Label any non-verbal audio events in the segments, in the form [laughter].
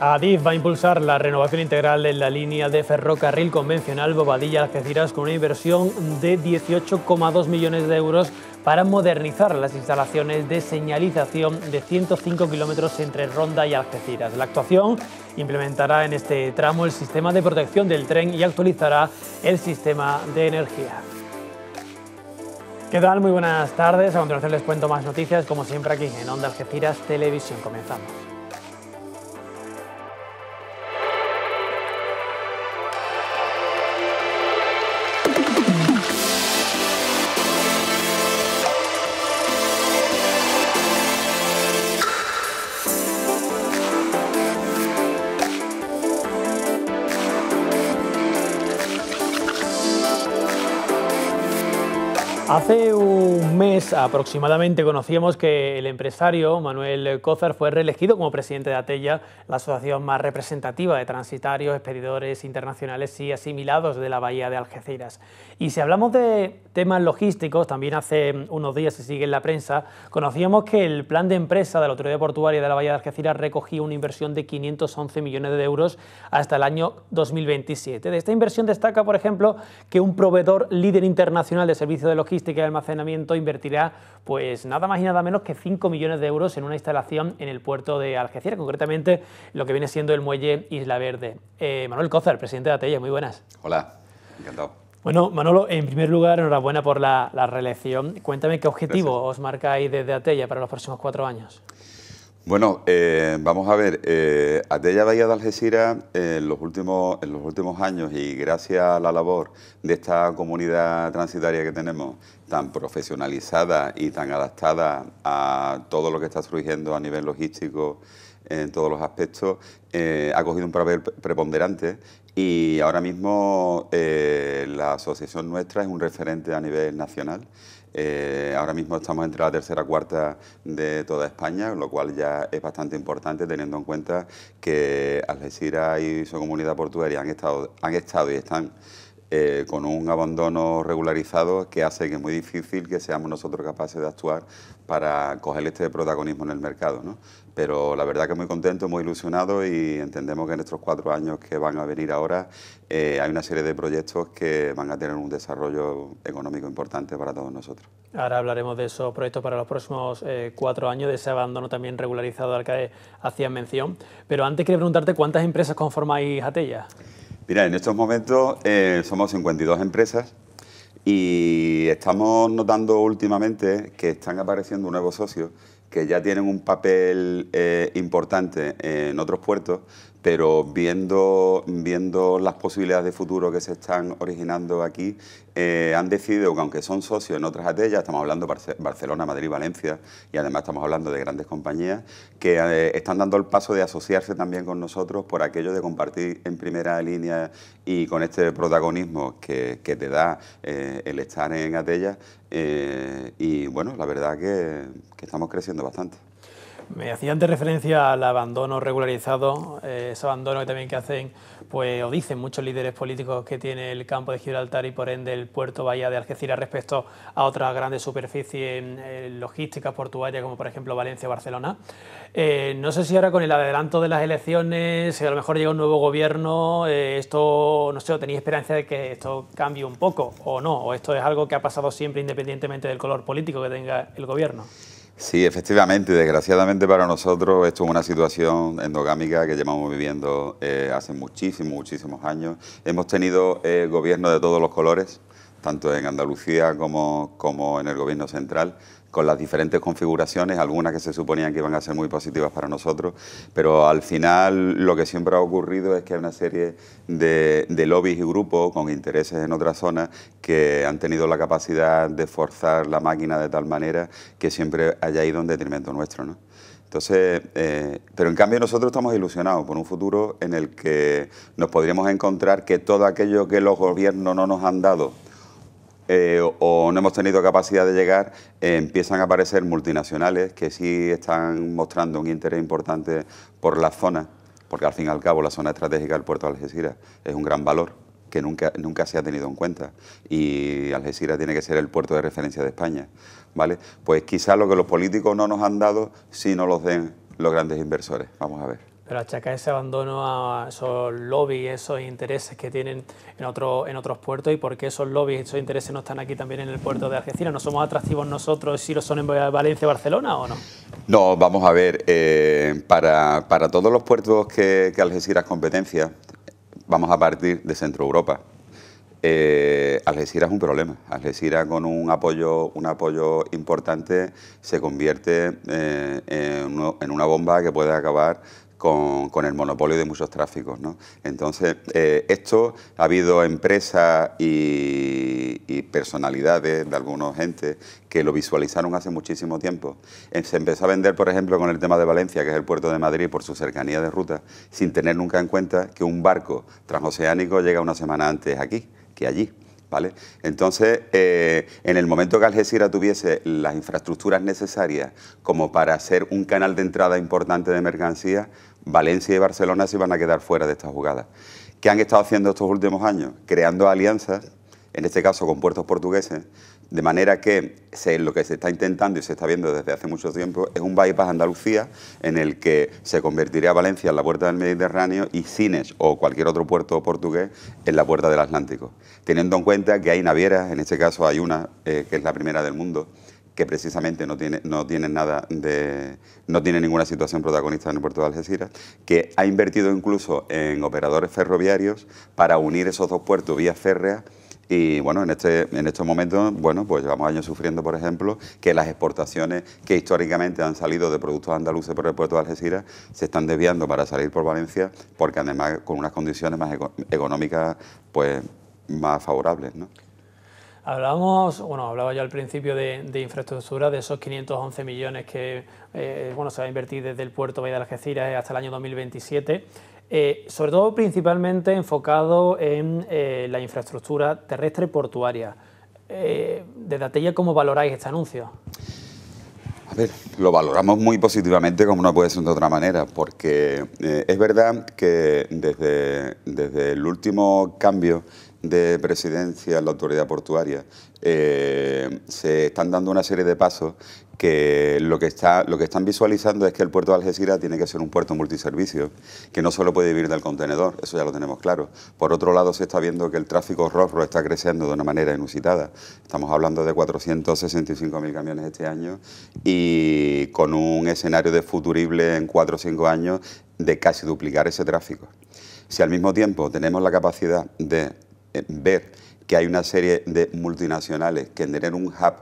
Adif va a impulsar la renovación integral en la línea de ferrocarril convencional Bobadilla-Algeciras con una inversión de 18,2 millones de euros para modernizar las instalaciones de señalización de 105 kilómetros entre Ronda y Algeciras. La actuación implementará en este tramo el sistema de protección del tren y actualizará el sistema de energía. ¿Qué tal? Muy buenas tardes. A continuación les cuento más noticias, como siempre aquí en Onda Algeciras Televisión. Comenzamos. Hace un mes aproximadamente conocíamos que el empresario Manuel Cózar fue reelegido como presidente de Atella, la asociación más representativa de transitarios, expedidores internacionales y asimilados de la bahía de Algeciras. Y si hablamos de temas logísticos, también hace unos días se sigue en la prensa, conocíamos que el plan de empresa de la Autoridad Portuaria de la Bahía de Algeciras recogía una inversión de 511 millones de euros hasta el año 2027. De esta inversión destaca, por ejemplo, que un proveedor líder internacional de servicios de logística que almacenamiento invertirá pues nada más y nada menos que 5 millones de euros en una instalación en el puerto de Algeciras, concretamente lo que viene siendo el muelle Isla Verde. Eh, Manuel el presidente de Atella, muy buenas. Hola, encantado. Bueno, Manolo, en primer lugar, enhorabuena por la, reelección. Cuéntame qué objetivo os marcáis desde Atella para los próximos cuatro años. Bueno, eh, vamos a ver, eh, Atella Bahía de Algeciras eh, en, los últimos, en los últimos años y gracias a la labor de esta comunidad transitaria que tenemos, tan profesionalizada y tan adaptada a todo lo que está surgiendo a nivel logístico en todos los aspectos, eh, ha cogido un papel preponderante y ahora mismo la asociación nuestra es un referente a nivel nacional. Eh, ahora mismo estamos entre la tercera cuarta de toda España, lo cual ya es bastante importante teniendo en cuenta que Algeciras y su comunidad portuaria han estado, han estado y están eh, con un abandono regularizado que hace que es muy difícil que seamos nosotros capaces de actuar para coger este protagonismo en el mercado. ¿no? pero la verdad que muy contento, muy ilusionado y entendemos que en estos cuatro años que van a venir ahora eh, hay una serie de proyectos que van a tener un desarrollo económico importante para todos nosotros. Ahora hablaremos de esos proyectos para los próximos eh, cuatro años, de ese abandono también regularizado al que hacías mención, pero antes quería preguntarte cuántas empresas conformáis Atella. Mira, en estos momentos eh, somos 52 empresas y estamos notando últimamente que están apareciendo nuevos socios que ya tienen un papel eh, importante en otros puertos, pero viendo, viendo las posibilidades de futuro que se están originando aquí, eh, han decidido que aunque son socios en otras de estamos hablando de Barcelona, Madrid, Valencia, y además estamos hablando de grandes compañías, que eh, están dando el paso de asociarse también con nosotros por aquello de compartir en primera línea y con este protagonismo que, te da eh, el estar en Eh, y bueno, la verdad que estamos creciendo bastante. Me hacía antes referencia al abandono regularizado, eh, ese abandono que también que hacen pues, o dicen muchos líderes políticos que tiene el campo de Gibraltar y por ende el puerto Bahía de Algeciras respecto a otras grandes superficies eh, logísticas portuarias como por ejemplo Valencia o Barcelona. Eh, no sé si ahora con el adelanto de las elecciones, si a lo mejor llega un nuevo gobierno, esto, no sé, ¿tenéis esperanza de que esto cambie un poco o no? ¿O esto es algo que ha pasado siempre independientemente del color político que tenga el gobierno? Sí, efectivamente, desgraciadamente para nosotros esto es una situación endogámica que llevamos viviendo eh, hace muchísimos, muchísimos años. Hemos tenido eh, gobiernos de todos los colores, tanto en Andalucía como, como en el gobierno central con las diferentes configuraciones, algunas que se suponían que iban a ser muy positivas para nosotros, pero al final lo que siempre ha ocurrido es que hay una serie de, lobbies y grupos con intereses en otras zonas que han tenido la capacidad de forzar la máquina de tal manera que siempre haya ido en detrimento nuestro. ¿no? Entonces, eh, pero en cambio nosotros estamos ilusionados por un futuro en el que nos podríamos encontrar que todo aquello que los gobiernos no nos han dado eh, o, no hemos tenido capacidad de llegar, eh, empiezan a aparecer multinacionales que sí están mostrando un interés importante por la zona, porque al fin y al cabo la zona estratégica del puerto de Algeciras es un gran valor que nunca, nunca se ha tenido en cuenta y Algeciras tiene que ser el puerto de referencia de España. ¿vale? Pues quizá lo que los políticos no nos han dado, si no los den los grandes inversores. Vamos a ver pero achacar ese abandono a esos lobbies, esos intereses que tienen en, otro, en otros puertos y por qué esos lobbies, esos intereses no están aquí también en el puerto de Algeciras. ¿No somos atractivos nosotros si lo son en Valencia o Barcelona o no? No, vamos a ver, eh, para, todos los puertos que, Algeciras competencia, vamos a partir de Centro Europa. Eh, Algeciras es un problema. Algeciras con un apoyo, un apoyo importante se convierte eh, en, una bomba que puede acabar con, el monopolio de muchos tráficos. ¿no? Entonces, eh, esto ha habido empresas y, personalidades de algunos gente... que lo visualizaron hace muchísimo tiempo. Eh, se empezó a vender, por ejemplo, con el tema de Valencia, que es el puerto de Madrid, por su cercanía de ruta, sin tener nunca en cuenta que un barco transoceánico llega una semana antes aquí que allí. ¿Vale? Entonces, eh, en el momento que Algeciras tuviese las infraestructuras necesarias como para ser un canal de entrada importante de mercancías, Valencia y Barcelona se van a quedar fuera de esta jugada. ¿Qué han estado haciendo estos últimos años? Creando alianzas, en este caso con puertos portugueses, de manera que lo que se está intentando y se está viendo desde hace mucho tiempo es un bypass Andalucía en el que se convertiría Valencia en la puerta del Mediterráneo y Cines o cualquier otro puerto portugués en la puerta del Atlántico, teniendo en cuenta que hay navieras, en este caso hay una eh, que es la primera del mundo, que precisamente no tiene, no tiene nada de, no tiene ninguna situación protagonista en el puerto de Algeciras, que ha invertido incluso en operadores ferroviarios para unir esos dos puertos vía férrea. Y bueno, en, este, en estos momentos, bueno, pues llevamos años sufriendo, por ejemplo, que las exportaciones que históricamente han salido de productos andaluces por el puerto de Algeciras se están desviando para salir por Valencia, porque además con unas condiciones más económicas, pues más favorables, ¿no? Hablábamos, bueno, hablaba yo al principio de, infraestructura, de esos 511 millones que eh, bueno, se va a invertir desde el puerto de Algeciras eh, hasta el año 2027, eh, sobre todo principalmente enfocado en la infraestructura terrestre y portuaria. desde Atella, ¿cómo valoráis este anuncio? A ver, lo valoramos muy positivamente, como no puede ser de otra manera, porque es verdad que desde, desde el último cambio de presidencia en la autoridad portuaria eh, se están dando una serie de pasos que lo que, está, lo que están visualizando es que el puerto de Algeciras tiene que ser un puerto multiservicio, que no solo puede vivir del contenedor, eso ya lo tenemos claro. Por otro lado, se está viendo que el tráfico rojo está creciendo de una manera inusitada. Estamos hablando de 465.000 camiones este año y con un escenario de futurible en 4 o 5 años de casi duplicar ese tráfico. Si al mismo tiempo tenemos la capacidad de ver que hay una serie de multinacionales que tienen un hub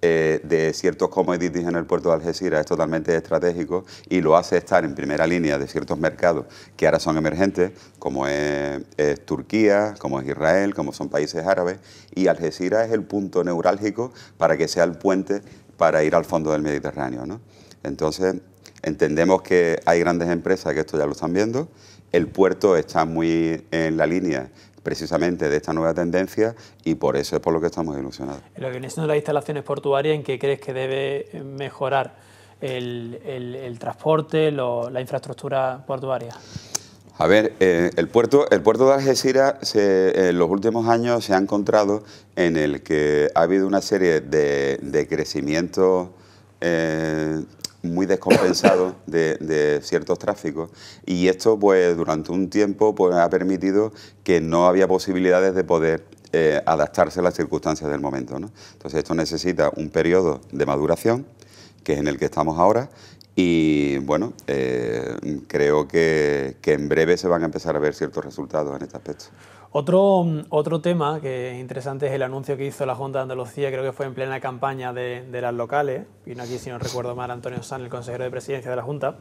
eh, de ciertos commodities en el puerto de Algeciras es totalmente estratégico y lo hace estar en primera línea de ciertos mercados que ahora son emergentes, como es, es, Turquía, como es Israel, como son países árabes, y Algeciras es el punto neurálgico para que sea el puente para ir al fondo del Mediterráneo. ¿no? Entonces, entendemos que hay grandes empresas que esto ya lo están viendo, el puerto está muy en la línea precisamente de esta nueva tendencia y por eso es por lo que estamos ilusionados. Lo que viene de las instalaciones portuarias, ¿en qué crees que debe eh, mejorar el, transporte, la infraestructura portuaria? A ver, eh, el, puerto, el puerto de Algeciras en los últimos años se ha encontrado en el que ha habido una serie de, de crecimientos eh, muy descompensado de, ciertos tráficos y esto pues durante un tiempo pues, ha permitido que no había posibilidades de poder eh, adaptarse a las circunstancias del momento. Entonces esto necesita un periodo de maduración, que es en el que estamos ahora, y bueno, eh, creo que, que en breve se van a empezar a ver ciertos resultados en este aspecto. Otro, mm, otro tema que es interesante es el anuncio que hizo la Junta de Andalucía, creo que fue en plena campaña de, las locales, vino aquí, si no recuerdo mal, Antonio San, el consejero de presidencia de la Junta,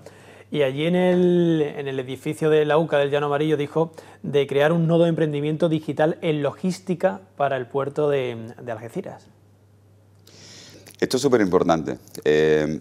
y allí en el, edificio de la UCA del Llano Amarillo dijo de crear un nodo de emprendimiento digital en logística para el puerto de, Algeciras. Esto es súper importante. Eh,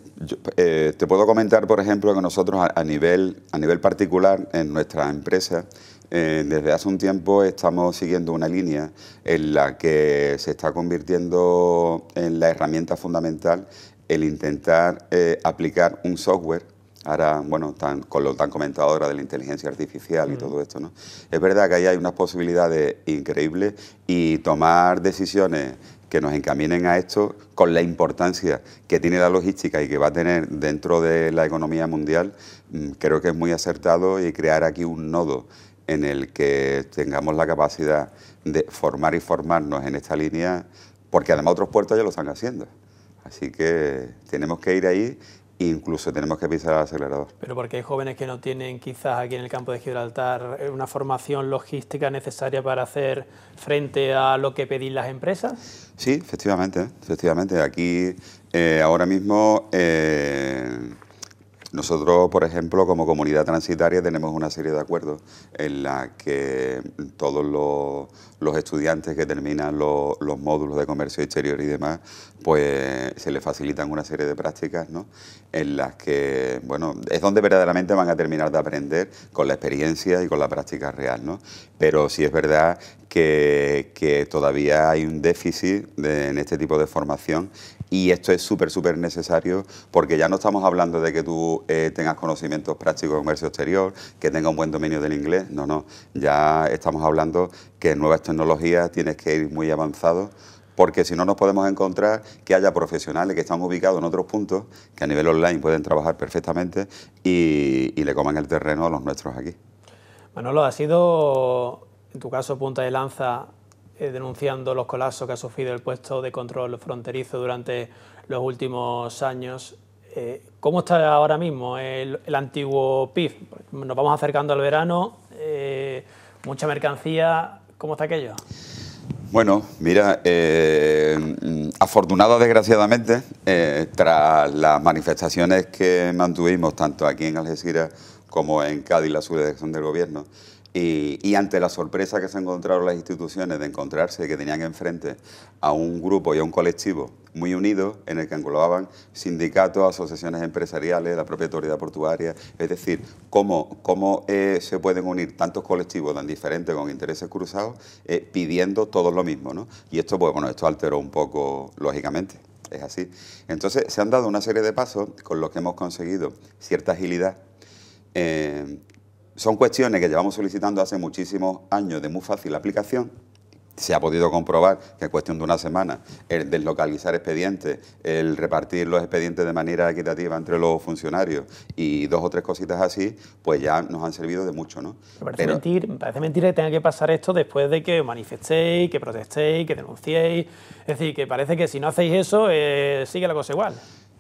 eh, te puedo comentar, por ejemplo, que nosotros nivel, a nivel particular en nuestra empresa eh, desde hace un tiempo estamos siguiendo una línea en la que se está convirtiendo en la herramienta fundamental el intentar eh, aplicar un software ahora, bueno, con lo tan comentado ahora de la inteligencia artificial y mm. todo esto, ¿no? Es verdad que ahí hay unas posibilidades increíbles y tomar decisiones que nos encaminen a esto con la importancia que tiene la logística y que va a tener dentro de la economía mundial, mm, creo que es muy acertado y crear aquí un nodo en el que tengamos la capacidad de formar y formarnos en esta línea, porque además otros puertos ya lo están haciendo. Así que tenemos que ir ahí e incluso tenemos que pisar al acelerador. Pero porque hay jóvenes que no tienen quizás aquí en el campo de Gibraltar eh, una formación logística necesaria para hacer frente a lo que pedís las empresas. Sí, efectivamente, efectivamente. Aquí eh, ahora mismo eh, nosotros, por ejemplo, como comunidad transitaria tenemos una serie de acuerdos en la que todos los, estudiantes que terminan los, módulos de comercio exterior y demás, pues se les facilitan una serie de prácticas, ¿no? En las que, bueno, es donde verdaderamente van a terminar de aprender con la experiencia y con la práctica real, ¿no? Pero sí es verdad que, todavía hay un déficit en este tipo de formación y esto es súper, súper necesario porque ya no estamos hablando de que tú eh, tengas conocimientos prácticos de comercio exterior, que tengas un buen dominio del inglés, no, no, ya estamos hablando que en nuevas tecnologías tienes que ir muy avanzado porque si no nos podemos encontrar que haya profesionales que están ubicados en otros puntos, que a nivel online pueden trabajar perfectamente y, y le coman el terreno a los nuestros aquí. Manolo, ha sido en tu caso punta de lanza eh, denunciando los colapsos que ha sufrido el puesto de control fronterizo durante los últimos años. Eh, ¿Cómo está ahora mismo el, antiguo PIB? Nos vamos acercando al verano, eh, mucha mercancía, ¿cómo está aquello? Bueno, mira, afortunado desgraciadamente, tras las manifestaciones que mantuvimos tanto aquí en Algeciras como en Cádiz, la subdirección del gobierno, y, ante la sorpresa que se encontraron las instituciones de encontrarse que tenían enfrente a un grupo y a un colectivo muy unidos en el que englobaban sindicatos, asociaciones empresariales, la propia autoridad portuaria, es decir, cómo, cómo eh, se pueden unir tantos colectivos tan diferentes con intereses cruzados eh, pidiendo todos lo mismo, Y esto, pues bueno, esto alteró un poco, lógicamente, es así. Entonces, se han dado una serie de pasos con los que hemos conseguido cierta agilidad eh, son cuestiones que llevamos solicitando hace muchísimos años de muy fácil aplicación. Se ha podido comprobar que en cuestión de una semana el deslocalizar expedientes, el repartir los expedientes de manera equitativa entre los funcionarios y dos o tres cositas así, pues ya nos han servido de mucho, ¿no? Me parece, mentir, que tenga que pasar esto después de que manifestéis, que protestéis, que denunciéis. Es decir, que parece que si no hacéis eso, eh, sigue la cosa igual.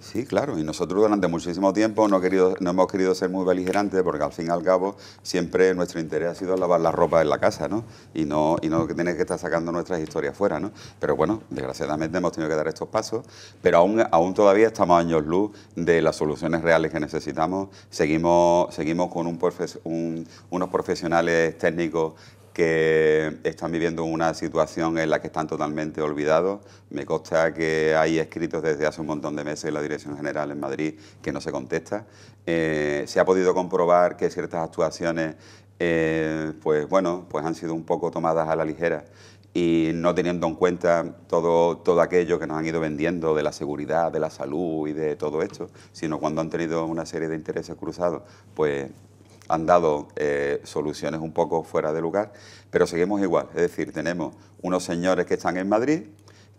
Sí, claro, y nosotros durante muchísimo tiempo no, hemos querido ser muy beligerantes porque al fin y al cabo siempre nuestro interés ha sido lavar la ropa en la casa, ¿no? Y no, y no tener que estar sacando nuestras historias fuera, ¿no? Pero bueno, desgraciadamente hemos tenido que dar estos pasos, pero aún, aún todavía estamos años luz de las soluciones reales que necesitamos, seguimos, seguimos con unos profesionales técnicos que están viviendo una situación en la que están totalmente olvidados. Me consta que hay escritos desde hace un montón de meses en la Dirección General en Madrid que no se contesta. Eh, se ha podido comprobar que ciertas actuaciones, eh, pues bueno, pues han sido un poco tomadas a la ligera y no teniendo en cuenta todo, todo aquello que nos han ido vendiendo de la seguridad, de la salud y de todo esto, sino cuando han tenido una serie de intereses cruzados, pues han dado eh, soluciones un poco fuera de lugar, pero seguimos igual. Es decir, tenemos unos señores que están en Madrid,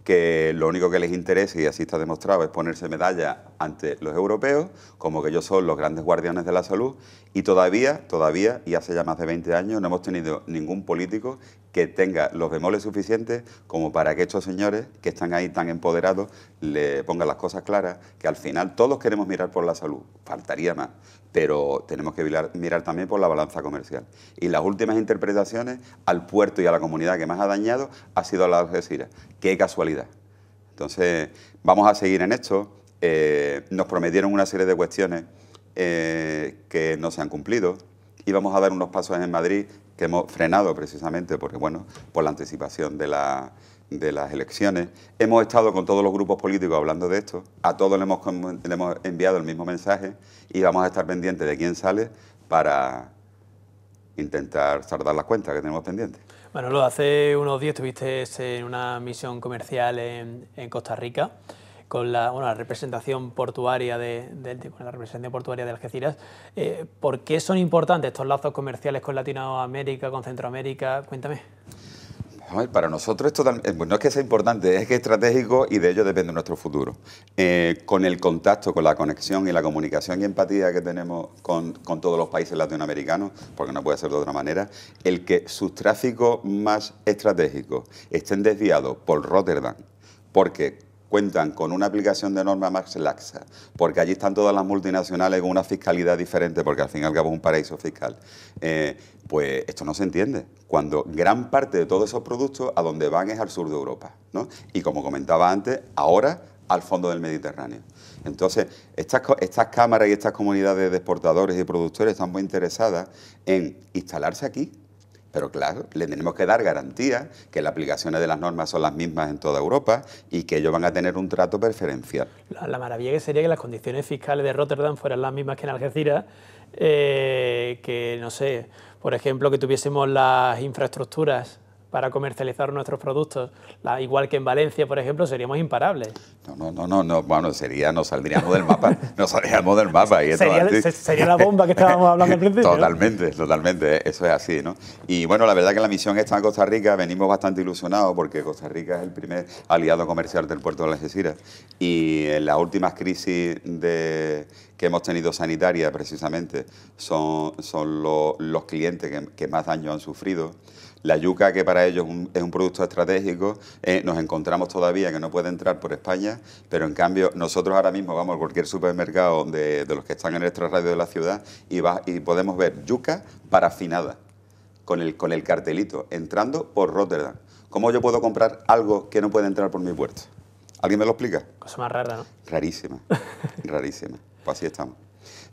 que lo único que les interesa, y así está demostrado, es ponerse medalla ante los europeos, como que ellos son los grandes guardianes de la salud, y todavía, todavía, y hace ya más de 20 años, no hemos tenido ningún político que tenga los bemoles suficientes como para que estos señores que están ahí tan empoderados le pongan las cosas claras, que al final todos queremos mirar por la salud, faltaría más, pero tenemos que mirar, también por la balanza comercial. Y las últimas interpretaciones al puerto y a la comunidad que más ha dañado ha sido a la Algeciras. Qué casualidad. Entonces, vamos a seguir en esto. Eh, nos prometieron una serie de cuestiones eh, que no se han cumplido y vamos a dar unos pasos en Madrid que hemos frenado precisamente porque, bueno, por la anticipación de, las elecciones. Hemos estado con todos los grupos políticos hablando de esto, a todos le hemos, enviado el mismo mensaje y vamos a estar pendientes de quién sale para intentar tardar las cuentas que tenemos pendientes. lo hace unos días estuviste en una misión comercial en Costa Rica con la, representación portuaria de, la representación portuaria de Algeciras. Eh, ¿Por qué son importantes estos lazos comerciales con Latinoamérica, con Centroamérica? Cuéntame. Para nosotros esto eh, pues no es que sea importante, es que es estratégico y de ello depende nuestro futuro. Eh, con el contacto, con la conexión y la comunicación y empatía que tenemos con, con, todos los países latinoamericanos, porque no puede ser de otra manera, el que sus tráficos más estratégicos estén desviados por Rotterdam, porque cuentan con una aplicación de norma más laxa, porque allí están todas las multinacionales con una fiscalidad diferente, porque al fin y al cabo es un paraíso fiscal, eh, pues esto no se entiende, cuando gran parte de todos esos productos a donde van es al sur de Europa, y como comentaba antes, ahora al fondo del Mediterráneo. Entonces, estas, estas cámaras y estas comunidades de exportadores y productores están muy interesadas en instalarse aquí, pero claro, le tenemos que dar garantía que las aplicaciones de las normas son las mismas en toda Europa y que ellos van a tener un trato preferencial. La, maravilla que sería que las condiciones fiscales de Rotterdam fueran las mismas que en Algeciras, eh, que no sé, por ejemplo, que tuviésemos las infraestructuras para comercializar nuestros productos. La, igual que en Valencia, por ejemplo, seríamos imparables. No, no, no, no, bueno, sería, nos saldríamos del mapa, nos saldríamos del mapa. Y sería, sería, la bomba que estábamos hablando al principio. Totalmente, totalmente, eso es así, ¿no? Y bueno, la verdad que la misión está en Costa Rica, venimos bastante ilusionados porque Costa Rica es el primer aliado comercial del puerto de las Algeciras y en las últimas crisis de que hemos tenido sanitaria precisamente son, son los clientes que, que más daño han sufrido. La yuca, que para ellos es un, producto estratégico, eh, nos encontramos todavía que no puede entrar por España, pero en cambio nosotros ahora mismo vamos a cualquier supermercado de, los que están en el radio de la ciudad y, podemos ver yuca parafinada con el, con el cartelito, entrando por Rotterdam. ¿Cómo yo puedo comprar algo que no puede entrar por mi puerta? ¿Alguien me lo explica? Cosa más rara, ¿no? Rarísima, [laughs] rarísima. Pues así estamos.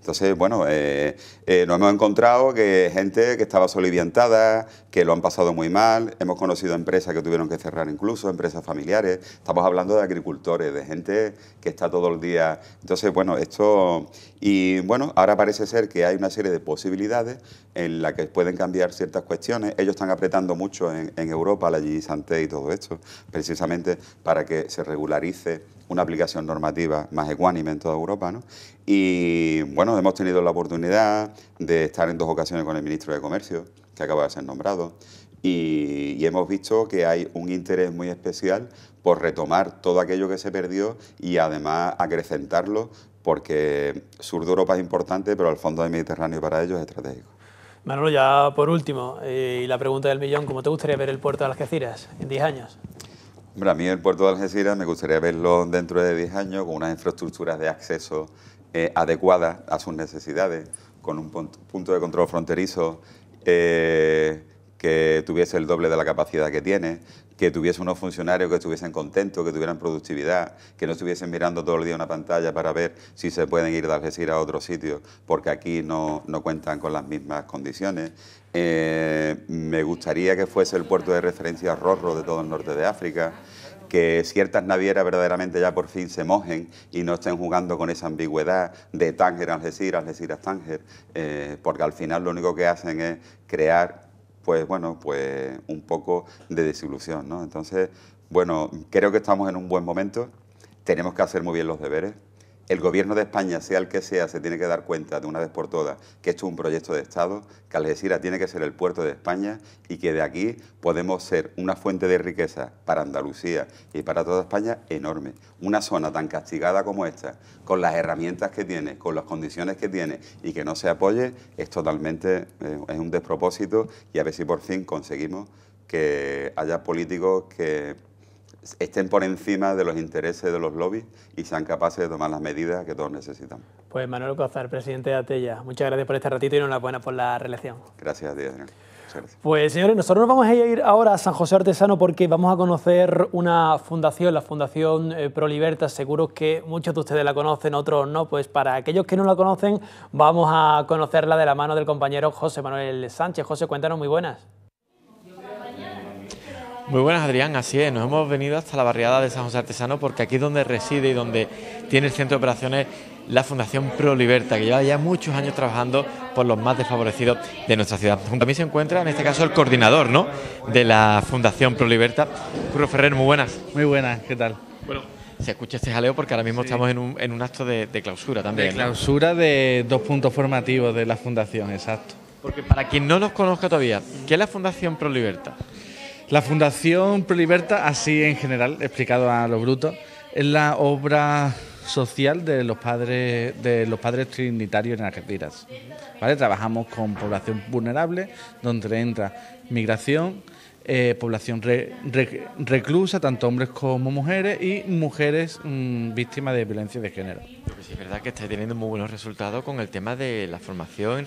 Entonces, bueno, eh, eh, nos hemos encontrado que gente que estaba soliviantada, que lo han pasado muy mal, hemos conocido empresas que tuvieron que cerrar incluso, empresas familiares, estamos hablando de agricultores, de gente que está todo el día. Entonces, bueno, esto... Y bueno, ahora parece ser que hay una serie de posibilidades en las que pueden cambiar ciertas cuestiones. Ellos están apretando mucho en, Europa, la Gisante y todo esto, precisamente para que se regularice una aplicación normativa más ecuánime en toda Europa, ¿no? Y bueno, hemos tenido la oportunidad de estar en dos ocasiones con el ministro de Comercio, que acaba de ser nombrado, y, hemos visto que hay un interés muy especial por retomar todo aquello que se perdió y además acrecentarlo, porque sur de Europa es importante, pero el fondo del Mediterráneo para ellos es estratégico. Manolo, ya por último, eh, y la pregunta del millón, ¿cómo te gustaría ver el puerto de Algeciras en 10 años? Hombre, a mí el puerto de Algeciras me gustaría verlo dentro de 10 años con unas infraestructuras de acceso eh, adecuada a sus necesidades, con un punto de control fronterizo eh, que tuviese el doble de la capacidad que tiene, que tuviese unos funcionarios que estuviesen contentos, que tuvieran productividad, que no estuviesen mirando todo el día una pantalla para ver si se pueden ir de Algeciras a otro sitio, porque aquí no, cuentan con las mismas condiciones. Eh, me gustaría que fuese el puerto de referencia Rorro de todo el norte de África que ciertas navieras verdaderamente ya por fin se mojen y no estén jugando con esa ambigüedad de Tánger a Algeciras, Algeciras Tánger, eh, porque al final lo único que hacen es crear, pues bueno, pues un poco de desilusión, ¿no? Entonces, bueno, creo que estamos en un buen momento, tenemos que hacer muy bien los deberes, el gobierno de España, sea el que sea, se tiene que dar cuenta de una vez por todas que esto es un proyecto de Estado, que Algeciras tiene que ser el puerto de España y que de aquí podemos ser una fuente de riqueza para Andalucía y para toda España enorme. Una zona tan castigada como esta, con las herramientas que tiene, con las condiciones que tiene y que no se apoye, es totalmente eh, es un despropósito y a ver si por fin conseguimos que haya políticos que estén por encima de los intereses de los lobbies y sean capaces de tomar las medidas que todos necesitamos. Pues Manuel Cozar, presidente de Atella, muchas gracias por este ratito y enhorabuena por la reelección. Gracias a Pues señores, nosotros nos vamos a ir ahora a San José Artesano porque vamos a conocer una fundación, la Fundación eh, ProLiberta, ProLibertas, seguro que muchos de ustedes la conocen, otros no, pues para aquellos que no la conocen vamos a conocerla de la mano del compañero José Manuel Sánchez. José, cuéntanos, muy buenas. Muy buenas Adrián, así es, nos hemos venido hasta la barriada de San José Artesano porque aquí es donde reside y donde tiene el centro de operaciones la Fundación Pro que lleva ya muchos años trabajando por los más desfavorecidos de nuestra ciudad. Junto a mí se encuentra, en este caso, el coordinador ¿no? de la Fundación Pro Liberta, Curro Ferrer, muy buenas. Muy buenas, ¿qué tal? Bueno, se escucha este jaleo porque ahora mismo estamos en un, en un acto de, clausura también. De clausura de dos puntos formativos de la Fundación, exacto. Porque para quien no nos conozca todavía, ¿qué es la Fundación Pro la Fundación Proliberta, así en general, explicado a lo bruto, es la obra social de los padres de los padres trinitarios en Argentina. Trabajamos con población vulnerable, donde entra migración, eh, población reclusa, tanto hombres como mujeres, y mujeres mm, víctimas de violencia de género. sí es verdad que estáis teniendo muy buenos resultados con el tema de la formación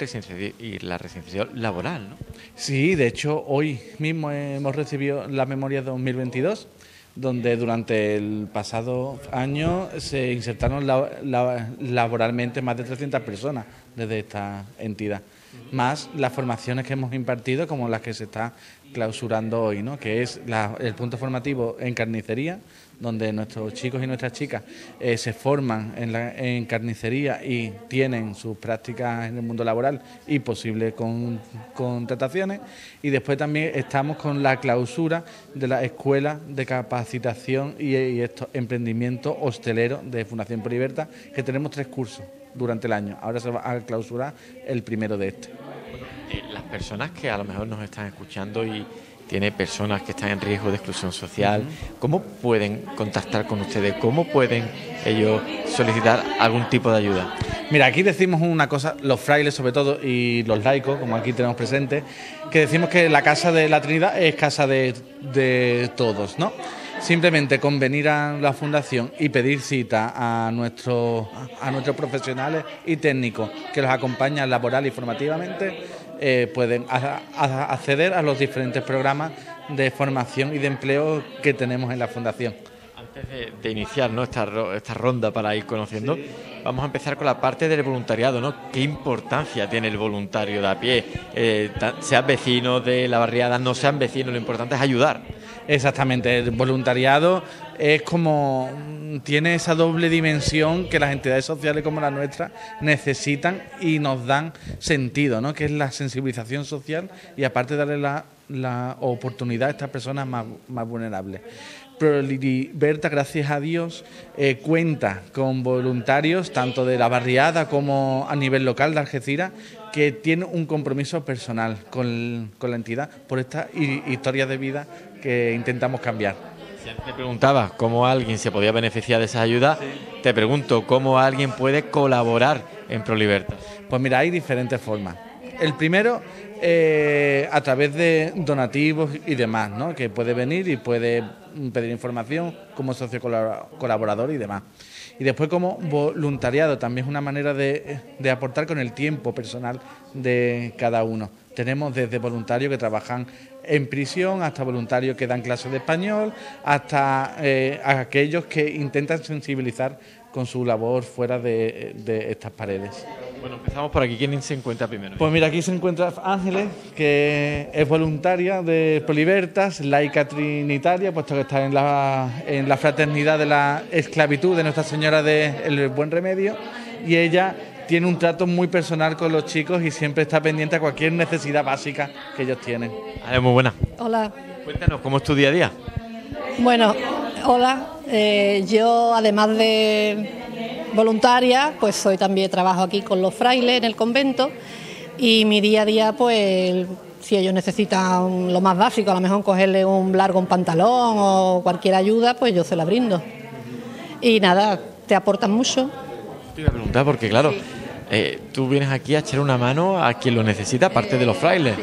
y la residencia laboral, ¿no? Sí, de hecho, hoy mismo hemos recibido la memoria 2022 donde durante el pasado año se insertaron laboralmente más de 300 personas desde esta entidad más las formaciones que hemos impartido como las que se está clausurando hoy, ¿no? que es el punto formativo en carnicería, donde nuestros chicos y nuestras chicas eh, se forman en, carnicería y tienen sus prácticas en el mundo laboral y posibles con, contrataciones. Y después también estamos con la clausura de la Escuela de Capacitación y, estos Emprendimiento Hostelero de Fundación Poliberta, que tenemos tres cursos durante el año. Ahora se va a clausurar el primero de este. Eh, las personas que a lo mejor nos están escuchando y tiene personas que están en riesgo de exclusión social, ¿cómo pueden contactar con ustedes? ¿Cómo pueden ellos solicitar algún tipo de ayuda? Mira, aquí decimos una cosa, los frailes sobre todo y los laicos, como aquí tenemos presentes... que decimos que la casa de la Trinidad es casa de, de todos, ¿no? Simplemente con venir a la fundación y pedir cita a nuestros, a nuestros profesionales y técnicos que los acompañan laboral y formativamente, eh, pueden acceder a los diferentes programas de formación y de empleo que tenemos en la fundación. Antes de, iniciar esta, ronda para ir conociendo, vamos a empezar con la parte del voluntariado. ¿no? ¿Qué importancia tiene el voluntario de a pie? Eh, sean vecinos de la barriada, no sean vecinos, lo importante es ayudar. Exactamente, el voluntariado es como tiene esa doble dimensión que las entidades sociales como la nuestra necesitan y nos dan sentido, ¿no? que es la sensibilización social y aparte darle la, oportunidad a estas personas más, vulnerables. Pero Liliberta, gracias a Dios, eh, cuenta con voluntarios, tanto de la barriada como a nivel local de Algeciras, que tienen un compromiso personal con, la entidad por esta historia de vida que intentamos cambiar. Si antes te preguntabas cómo alguien se podía beneficiar de esa ayuda. te pregunto cómo alguien puede colaborar en ProLiberta. Pues mira, hay diferentes formas. El primero, eh, a través de donativos y demás, que puede venir y puede pedir información como socio colaborador y demás. Y después como voluntariado, también es una manera de, de aportar con el tiempo personal de cada uno. Tenemos desde voluntarios que trabajan en prisión, hasta voluntarios que dan clases de español, hasta eh, aquellos que intentan sensibilizar con su labor fuera de, estas paredes. Bueno, empezamos por aquí. ¿Quién se encuentra primero? Pues mira, aquí se encuentra Ángeles, que es voluntaria de Polibertas, laica trinitaria, puesto que está en la, en la fraternidad de la esclavitud de Nuestra Señora del Buen Remedio, y ella tiene un trato muy personal con los chicos y siempre está pendiente a cualquier necesidad básica que ellos tienen. muy buena. Hola. Cuéntanos, ¿cómo es tu día a día? Bueno, hola. Eh, yo, además de voluntaria, pues soy también trabajo aquí con los frailes en el convento y mi día a día, pues si ellos necesitan lo más básico, a lo mejor cogerle un largo un pantalón o cualquier ayuda, pues yo se la brindo. Y nada, te aportan mucho. Te iba a preguntar porque claro, eh, tú vienes aquí a echar una mano a quien lo necesita, aparte de los eh, frailes.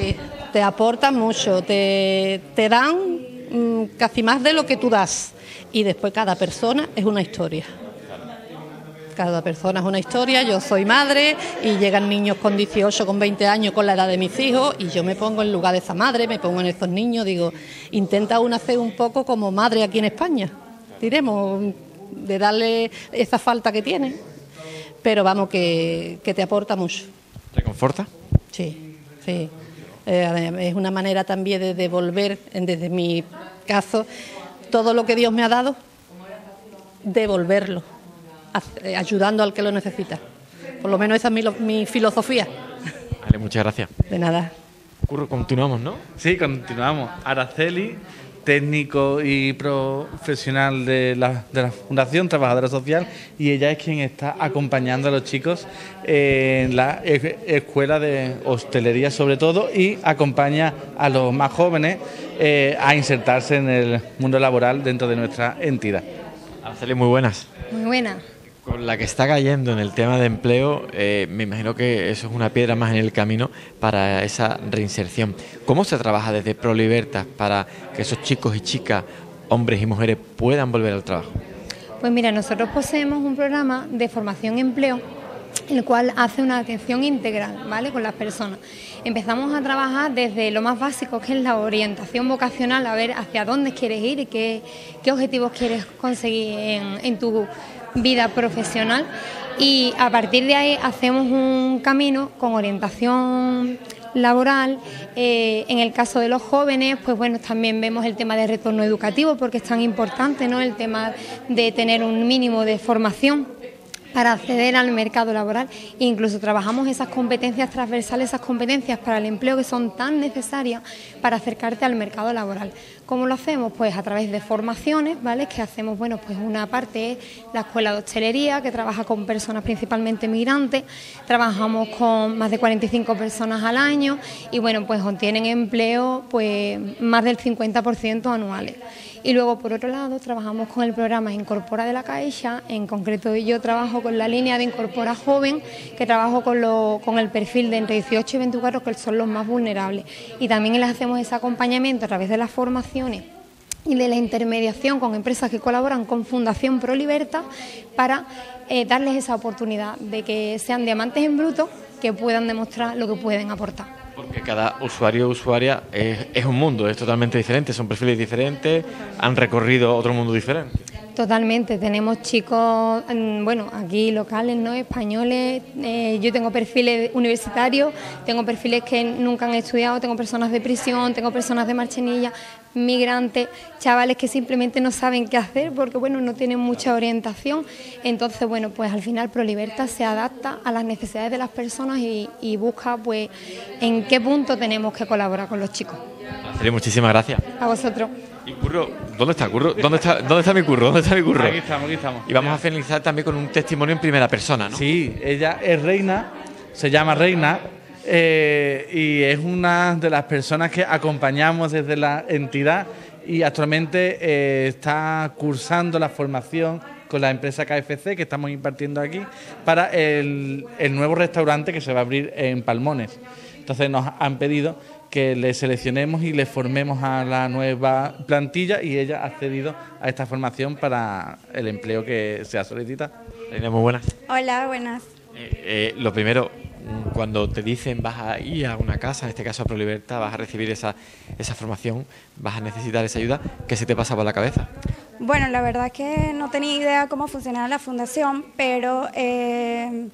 te aportan mucho, te, dan mm, casi más de lo que tú das. Y después cada persona es una historia cada persona es una historia, yo soy madre y llegan niños con 18, con 20 años, con la edad de mis hijos y yo me pongo en lugar de esa madre, me pongo en esos niños, digo, intenta una hacer un poco como madre aquí en España, diremos, de darle esa falta que tiene pero vamos, que, te aporta mucho. ¿Te conforta? Sí, sí. Eh, es una manera también de devolver, desde mi caso, todo lo que Dios me ha dado, devolverlo, eh, ayudando al que lo necesita. Por lo menos esa es mi, filosofía. Vale, muchas gracias. De nada. continuamos, ¿no? Sí, continuamos. Araceli técnico y profesional de la, de la, Fundación Trabajadora Social y ella es quien está acompañando a los chicos en la e, escuela de hostelería sobre todo y acompaña a los más jóvenes eh, a insertarse en el mundo laboral dentro de nuestra entidad. Araceli, muy buenas. Muy buenas. Con la que está cayendo en el tema de empleo, eh, me imagino que eso es una piedra más en el camino para esa reinserción. ¿Cómo se trabaja desde ProLibertas para que esos chicos y chicas, hombres y mujeres, puedan volver al trabajo? Pues mira, nosotros poseemos un programa de formación y empleo el cual hace una atención integral, ¿vale? Con las personas. Empezamos a trabajar desde lo más básico, que es la orientación vocacional, a ver hacia dónde quieres ir y qué, objetivos quieres conseguir en tu vida profesional y a partir de ahí hacemos un camino con orientación laboral. Eh, en el caso de los jóvenes, pues bueno, también vemos el tema de retorno educativo porque es tan importante, ¿no? El tema de tener un mínimo de formación para acceder al mercado laboral. incluso trabajamos esas competencias transversales, esas competencias para el empleo que son tan necesarias para acercarte al mercado laboral. ¿Cómo lo hacemos? Pues a través de formaciones, ¿vale? Que hacemos, bueno, pues una parte es la escuela de hostelería, que trabaja con personas principalmente migrantes, trabajamos con más de 45 personas al año y bueno, pues obtienen empleo pues más del 50% anuales. Y luego, por otro lado, trabajamos con el programa Incorpora de la Caixa, en concreto yo trabajo con la línea de Incorpora Joven, que trabajo con, el perfil de entre 18 y 24, que son los más vulnerables. Y también les hacemos ese acompañamiento a través de las formaciones y de la intermediación con empresas que colaboran con Fundación ProLiberta para eh, darles esa oportunidad de que sean diamantes en bruto que puedan demostrar lo que pueden aportar. Porque cada usuario o usuaria es, un mundo, es totalmente diferente, son perfiles diferentes, han recorrido otro mundo diferente. Totalmente, tenemos chicos, mm, bueno, aquí locales, ¿no? Españoles, eh, yo tengo perfiles universitarios, tengo perfiles que nunca han estudiado, tengo personas de prisión, tengo personas de marchenilla, migrantes, chavales que simplemente no saben qué hacer porque bueno, no tienen mucha orientación. Entonces, bueno, pues al final Proliberta se adapta a las necesidades de las personas y, busca pues en qué punto tenemos que colaborar con los chicos. muchísimas gracias. A vosotros. Y curro, ¿dónde está curro? mi curro? ¿Dónde está mi curro? Aquí estamos, aquí estamos. Y vamos a finalizar también con un testimonio en primera persona, ¿no? Sí, ella es reina, se llama reina, eh, y es una de las personas que acompañamos desde la entidad y actualmente eh, está cursando la formación con la empresa KFC que estamos impartiendo aquí para el, nuevo restaurante que se va a abrir en Palmones. Entonces nos han pedido que le seleccionemos y le formemos a la nueva plantilla y ella ha accedido a esta formación para el empleo que se ha solicitado. Muy buenas. Hola, buenas. Eh, lo primero, cuando te dicen vas a ir a una casa, en este caso a Proliberta, vas a recibir esa, esa formación, vas a necesitar esa ayuda, ¿qué se te pasa por la cabeza? Bueno, la verdad es que no tenía idea cómo funcionaba la fundación, pero eh,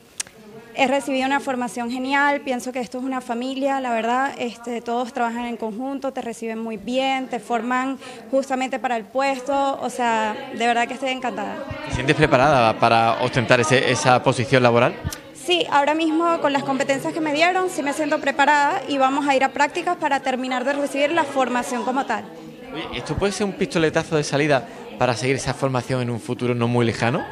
he recibido una formación genial, pienso que esto es una familia, la verdad, este, todos trabajan en conjunto, te reciben muy bien, te forman justamente para el puesto, o sea, de verdad que estoy encantada. ¿Te sientes preparada para ostentar esa posición laboral? Sí, ahora mismo con las competencias que me dieron, sí me siento preparada y vamos a ir a prácticas para terminar de recibir la formación como tal. ¿Esto puede ser un pistoletazo de salida para seguir esa formación en un futuro no muy lejano?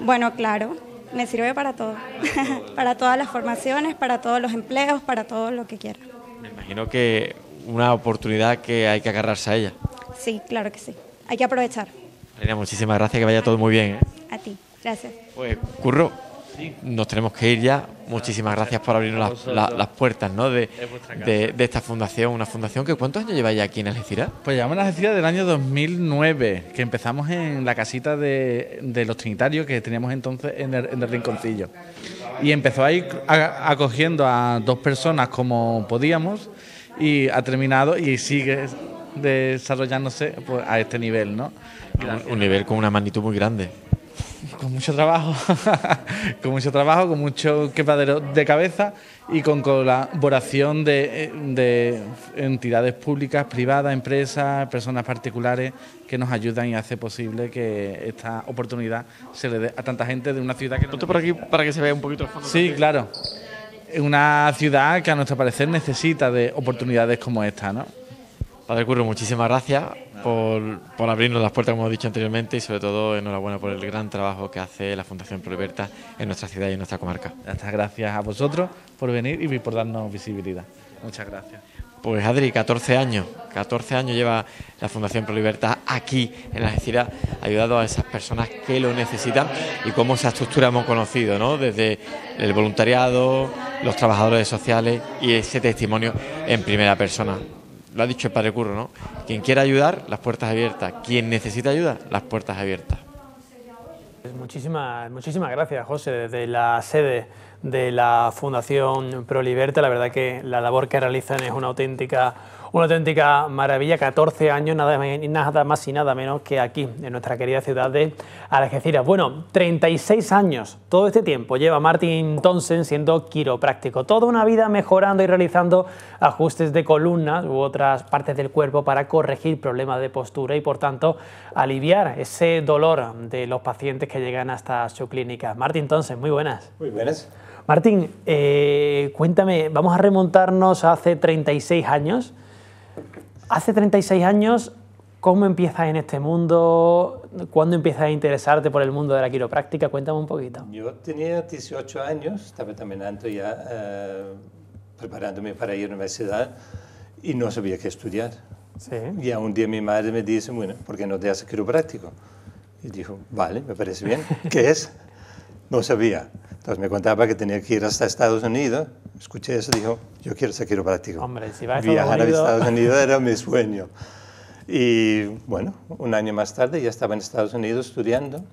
Bueno, claro, me sirve para todo, [laughs] para todas las formaciones, para todos los empleos, para todo lo que quiera. Me imagino que una oportunidad que hay que agarrarse a ella. Sí, claro que sí, hay que aprovechar. Marina, muchísimas gracias, que vaya todo muy bien. ¿eh? A ti, gracias. Pues, Curro, nos tenemos que ir ya. Muchísimas gracias por abrirnos las, puertas ¿no? de, esta fundación. Una fundación que ¿cuántos años lleváis aquí en Algeciras? Pues llevamos en Algeciras del año 2009, que empezamos en la casita de, los Trinitarios que teníamos entonces en el, en el Rinconcillo. Y empezó ahí acogiendo a dos personas como podíamos y ha terminado y sigue desarrollándose pues, a este nivel, ¿no? un nivel con una magnitud muy grande. Con mucho trabajo. [laughs] con mucho trabajo, con mucho quepadero de cabeza y con colaboración de, entidades públicas, privadas, empresas, personas particulares que nos ayudan y hace posible que esta oportunidad se le dé a tanta gente de una ciudad que... por aquí para que se vea un poquito el Sí, claro. Una ciudad que a nuestro parecer necesita de oportunidades como esta, ¿no? Padre Curro, muchísimas gracias por, abrirnos las puertas, como hemos dicho anteriormente, y sobre todo enhorabuena por el gran trabajo que hace la Fundación Proliberta en nuestra ciudad y en nuestra comarca. Muchas gracias a vosotros por venir y por darnos visibilidad. Muchas gracias. Pues Adri, 14 años, 14 años lleva la Fundación Prolibertad aquí en la ciudad, ayudando a esas personas que lo necesitan y cómo esa estructura hemos conocido, ¿no? Desde el voluntariado, los trabajadores sociales y ese testimonio en primera persona lo ha dicho el padre Curro, ¿no? Quien quiera ayudar, las puertas abiertas. Quien necesita ayuda, las puertas abiertas. Muchísimas, muchísimas gracias, José, desde la sede de la Fundación Proliberta. La verdad que la labor que realizan es una auténtica una auténtica maravilla, 14 años, nada, más y nada menos que aquí, en nuestra querida ciudad de Algeciras. Bueno, 36 años, todo este tiempo lleva Martin Thompson siendo quiropráctico. Toda una vida mejorando y realizando ajustes de columnas u otras partes del cuerpo para corregir problemas de postura y, por tanto, aliviar ese dolor de los pacientes que llegan hasta su clínica. Martín Thompson, muy buenas. Muy buenas. Martín, eh, cuéntame, vamos a remontarnos hace 36 años. Hace 36 años, ¿cómo empiezas en este mundo? ¿Cuándo empiezas a interesarte por el mundo de la quiropráctica? Cuéntame un poquito. Yo tenía 18 años, estaba terminando ya eh, preparándome para ir a la universidad y no sabía qué estudiar. Sí. Y un día mi madre me dice, bueno, ¿por qué no te haces quiropráctico? Y dijo, vale, me parece bien. [laughs] ¿Qué es? No sabía. Entonces me contaba que tenía que ir hasta Estados Unidos escuché eso dijo, yo quiero ser quiropráctico. Hombre, si vas Viajar a Estados [laughs] Unidos era mi sueño. Y bueno, un año más tarde ya estaba en Estados Unidos estudiando.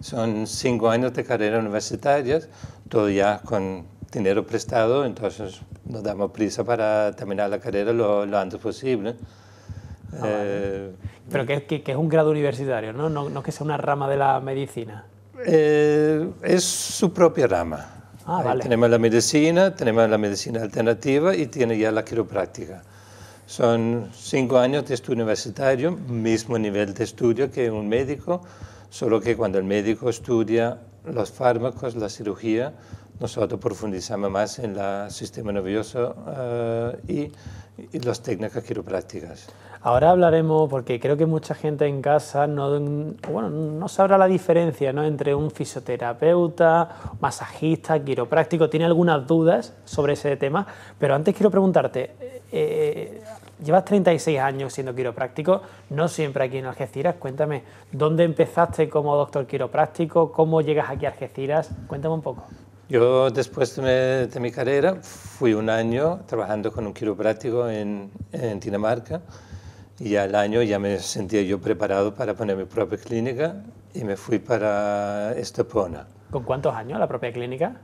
Son cinco años de carrera universitaria, todo ya con dinero prestado, entonces nos damos prisa para terminar la carrera lo, antes posible. Ah, eh, pero que, es un grado universitario, ¿no? ¿no? que sea una rama de la medicina. Eh, es su propia rama. Ah, tenemos la medicina, tenemos la medicina alternativa y tiene ya la quiropráctica. Son cinco años de estudio universitario, mismo nivel de estudio que un médico, solo que cuando el médico estudia los fármacos, la cirugía, nosotros profundizamos más en el sistema nervioso eh, y las técnicas quiroprácticas. Ahora hablaremos, porque creo que mucha gente en casa no, sabrá la diferencia ¿no? entre un fisioterapeuta, masajista, quiropráctico, tiene algunas dudas sobre ese tema, pero antes quiero preguntarte, eh, eh, llevas 36 años siendo quiropráctico, no siempre aquí en Algeciras, cuéntame, ¿dónde empezaste como doctor quiropráctico? ¿Cómo llegas aquí a Algeciras? Cuéntame un poco. Yo después de, mi, carrera fui un año trabajando con un quiropráctico en Dinamarca y al año ya me sentía yo preparado para poner mi propia clínica y me fui para Estepona. ¿Con cuántos años la propia clínica?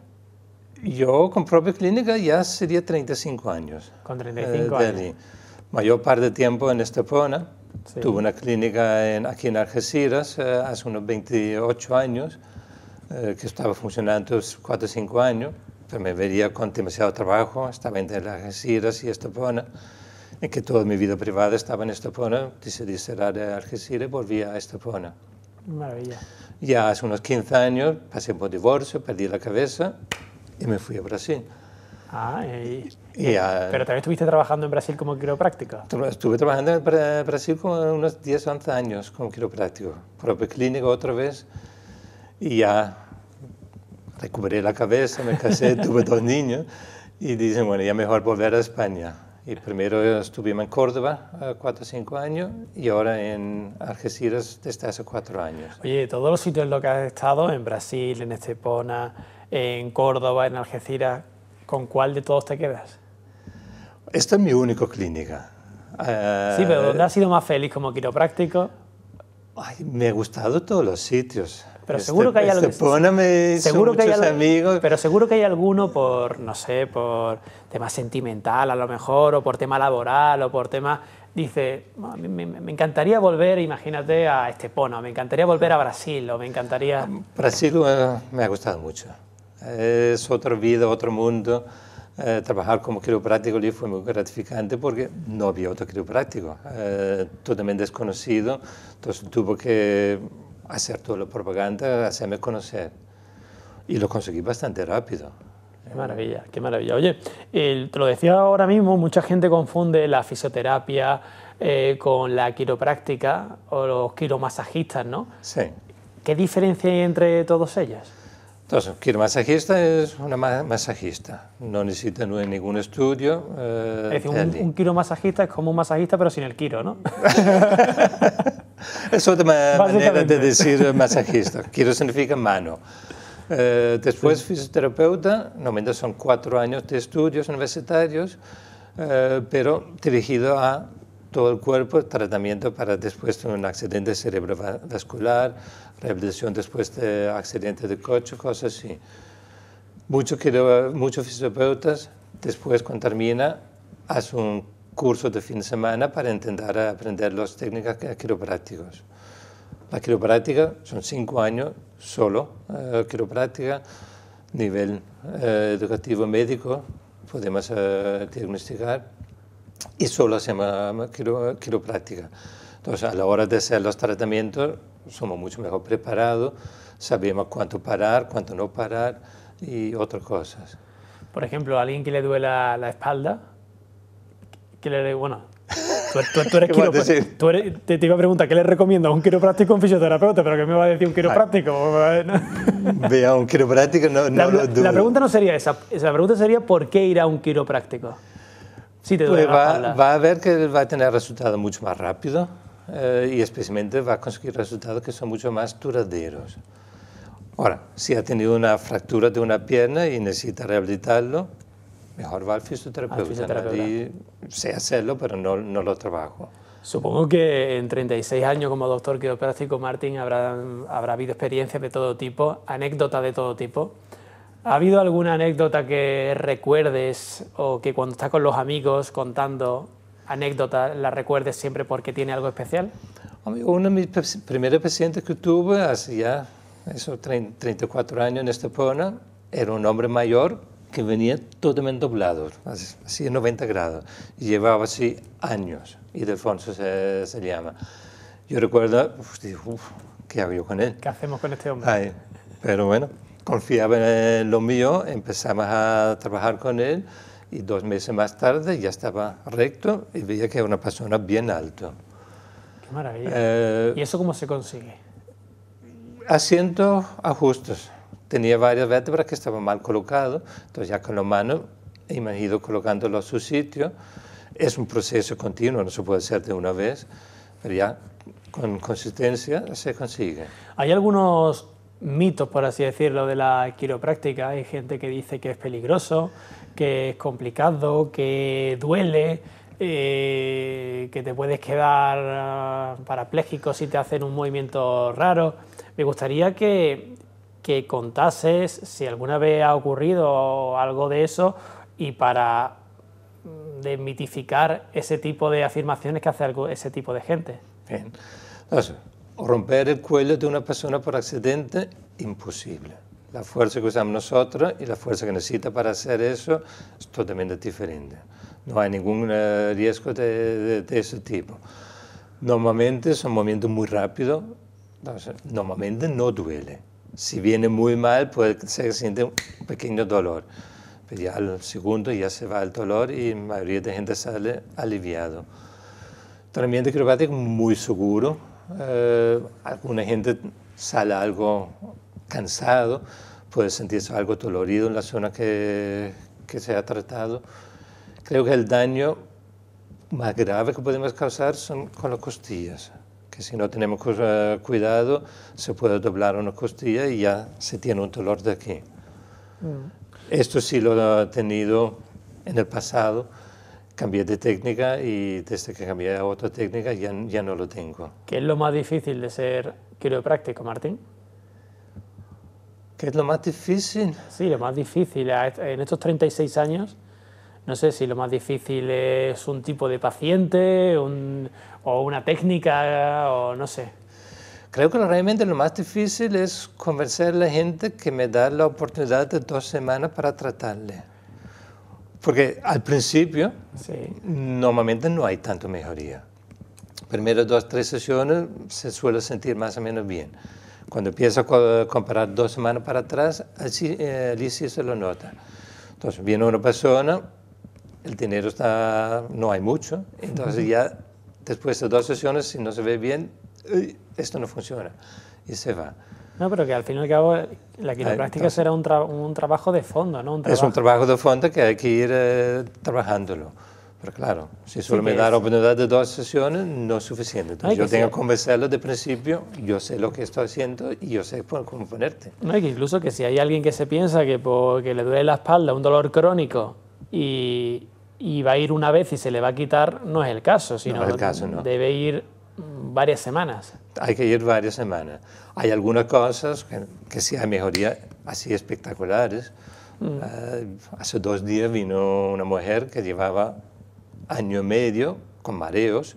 Yo con propia clínica ya sería 35 años. Con 35 eh, años. Mayor parte de tiempo en Estepona. Tuve una clínica en, aquí en Algeciras eh, hace unos 28 años, eh, que estaba funcionando 4 o 5 años, pero me vería con demasiado trabajo, estaba entre Algeciras y Estepona en que toda mi vida privada estaba en Estepona, decidí cerrar de Algeciras y volví a Estepona. Maravilla. Ya hace unos 15 años pasé por divorcio, perdí la cabeza y me fui a Brasil. Ah, y, pero también estuviste trabajando en Brasil como quiropráctica. Estuve trabajando en Brasil como unos 10 o 11 años como quiropráctico. Propia clínica otra vez y ya recuperé la cabeza, me casé, [laughs] tuve dos niños y dicen, bueno, ya mejor volver a España. Y primero estuvimos en Córdoba eh, cuatro o cinco años y ahora en Algeciras desde hace cuatro años. Oye, todos los sitios en los que has estado, en Brasil, en Estepona, en Córdoba, en Algeciras, ¿con cuál de todos te quedas? Esta es mi única clínica. sí, pero eh, ¿dónde has sido más feliz como quiropráctico? Ay, me ha gustado todos los sitios. Pero seguro que hay este, algunos Seguro que hay amigos. Pero seguro que hay alguno por, no sé, por tema sentimental a lo mejor, o por tema laboral, o por tema... Dice, me, encantaría volver, imagínate, a Estepona, me encantaría volver a Brasil, o me encantaría... Brasil me ha gustado mucho. Es otra vida, otro mundo. Eh, trabajar como quiropráctico allí fue muy gratificante porque no había otro quiropráctico, eh, totalmente desconocido, entonces tuve que hacer toda la propaganda, hacerme conocer. Y lo conseguí bastante rápido. Qué maravilla, qué maravilla. Oye, te lo decía ahora mismo, mucha gente confunde la fisioterapia eh, con la quiropráctica o los quiromasajistas, ¿no? Sí. ¿Qué diferencia hay entre todas ellas? Entonces, un quiromasajista es una masajista, no necesita ningún estudio. Eh, es decir, un, un, quiromasajista es como un masajista, pero sin el quiro, ¿no? [laughs] es otra [laughs] manera de decir masajista. Quiro significa mano. Eh, después fisioterapeuta, normalmente son cuatro años de estudios universitarios, eh, pero dirigido a todo el cuerpo, tratamiento para después de un accidente cerebrovascular, rehabilitación después de accidente de coche, cosas así. Muchos fisioterapeutas después cuando termina hacen un curso de fin de semana para intentar aprender las técnicas quiroprácticas la quiropráctica, son cinco años solo, eh, quiropráctica, nivel eh, educativo médico, podemos eh, diagnosticar, y solo hacemos quiropráctica. Entonces, a la hora de hacer los tratamientos, somos mucho mejor preparados, sabemos cuánto parar, cuánto no parar y otras cosas. Por ejemplo, a alguien que le duele la espalda, que le, bueno, te, iba a preguntar, ¿qué le recomiendo a un quiropráctico o un fisioterapeuta? ¿Pero qué me va a decir un quiropráctico? [laughs] Vea, un quiropráctico no, la, lo La pregunta no sería esa. La pregunta sería, ¿por qué ir a un quiropráctico? Si te pues va, va, a ver que va a tener resultados mucho más rápido eh, y especialmente va a conseguir resultados que son mucho más duraderos. Ahora, si ha tenido una fractura de una pierna y necesita rehabilitarlo, mejor va al fisioterapeuta. sé hacerlo, pero no, no lo trabajo. Supongo que en 36 años como doctor quiropráctico, Martín, habrá, habrá habido experiencias de todo tipo, anécdotas de todo tipo. ¿Ha habido alguna anécdota que recuerdes o que cuando estás con los amigos contando anécdotas la recuerdes siempre porque tiene algo especial? Uno de mis primeros pacientes que tuve hacía esos 34 años en Estepona era un hombre mayor que venía totalmente doblado, así en 90 grados, llevaba así años, y Delfonso se, se llama. Yo recuerdo, pues, ¿qué hago yo con él? ¿Qué hacemos con este hombre? pero bueno, confiaba en lo mío, empezamos a trabajar con él, y dos meses más tarde ya estaba recto y veía que era una persona bien alto. ¡Qué maravilla! Eh, ¿Y eso cómo se consigue? Asientos ajustes tenía varias vértebras que estaban mal colocadas, entonces ya con las manos he ido colocándolo a su sitio. Es un proceso continuo, no se puede hacer de una vez, pero ya con consistencia se consigue. Hay algunos mitos, por así decirlo, de la quiropráctica. Hay gente que dice que es peligroso, que es complicado, que duele, eh, que te puedes quedar ah, parapléjico si te hacen un movimiento raro. Me gustaría que, que contases si alguna vez ha ocurrido algo de eso y para mm, desmitificar ese tipo de afirmaciones que hace ese tipo de gente. romper el cuello de una persona por accidente, imposible. La fuerza que usamos nosotros y la fuerza que necesita para hacer eso es totalmente diferente. No hay ningún eh, riesgo de, ese tipo. Normalmente son movimientos muy rápidos, normalmente no duele. Si viene muy mal, puede ser que siente un pequeño dolor. Pero pues ya al segundo ya se va el dolor y la mayoría de gente sale aliviado. Tratamiento quiropráctico muy seguro. Eh, alguna gente sale algo cansado, puede sentirse algo dolorido en la zona que se ha tratado. Creo que el daño más grave que podemos causar son con las costillas que si no tenemos eh, cuidado se puede doblar una costilla y ya se tiene un dolor de aquí. Mm. Esto sí lo he tenido en el pasado. Cambié de técnica y desde que cambié a otra técnica ya, ya no lo tengo. ¿Qué es lo más difícil de ser quiropráctico, Martín? ¿Qué es lo más difícil? Sí, lo más difícil en estos 36 años no sé si lo más difícil es un tipo de paciente o una técnica o no sé. Creo que realmente lo más difícil es convencer a la gente que me da la oportunidad de dos semanas para tratarle. Porque al principio normalmente no hay tanto mejoría. Primero dos, tres sesiones se suele sentir más o menos bien. Cuando empieza a comparar dos semanas para atrás, así, eh, allí sí se lo nota. Entonces viene una persona, el dinero está, no hay mucho, entonces ya después de dos sesiones, si no se ve bien, esto no funciona y se va. No, pero que al fin y al cabo la ah, quiropráctica será un, trabajo de fondo, ¿no? Es un trabajo de fondo que hay que ir eh, trabajándolo. Pero claro, si solo me da oportunidad de dos sesiones, no es suficiente. Entonces, yo tengo que convencerlo de principio, yo sé lo que estoy haciendo y yo sé cómo ponerte. No, hay que incluso que si hay alguien que se piensa que, que le duele la espalda, un dolor crónico, y, va a ir una vez y se le va a quitar, no es el caso, sino debe ir varias semanas. Hay que ir varias semanas. Hay algunas cosas que, sí hay mejoría así espectaculares. Mm. Eh, hace dos días vino una mujer que llevaba año y medio con mareos.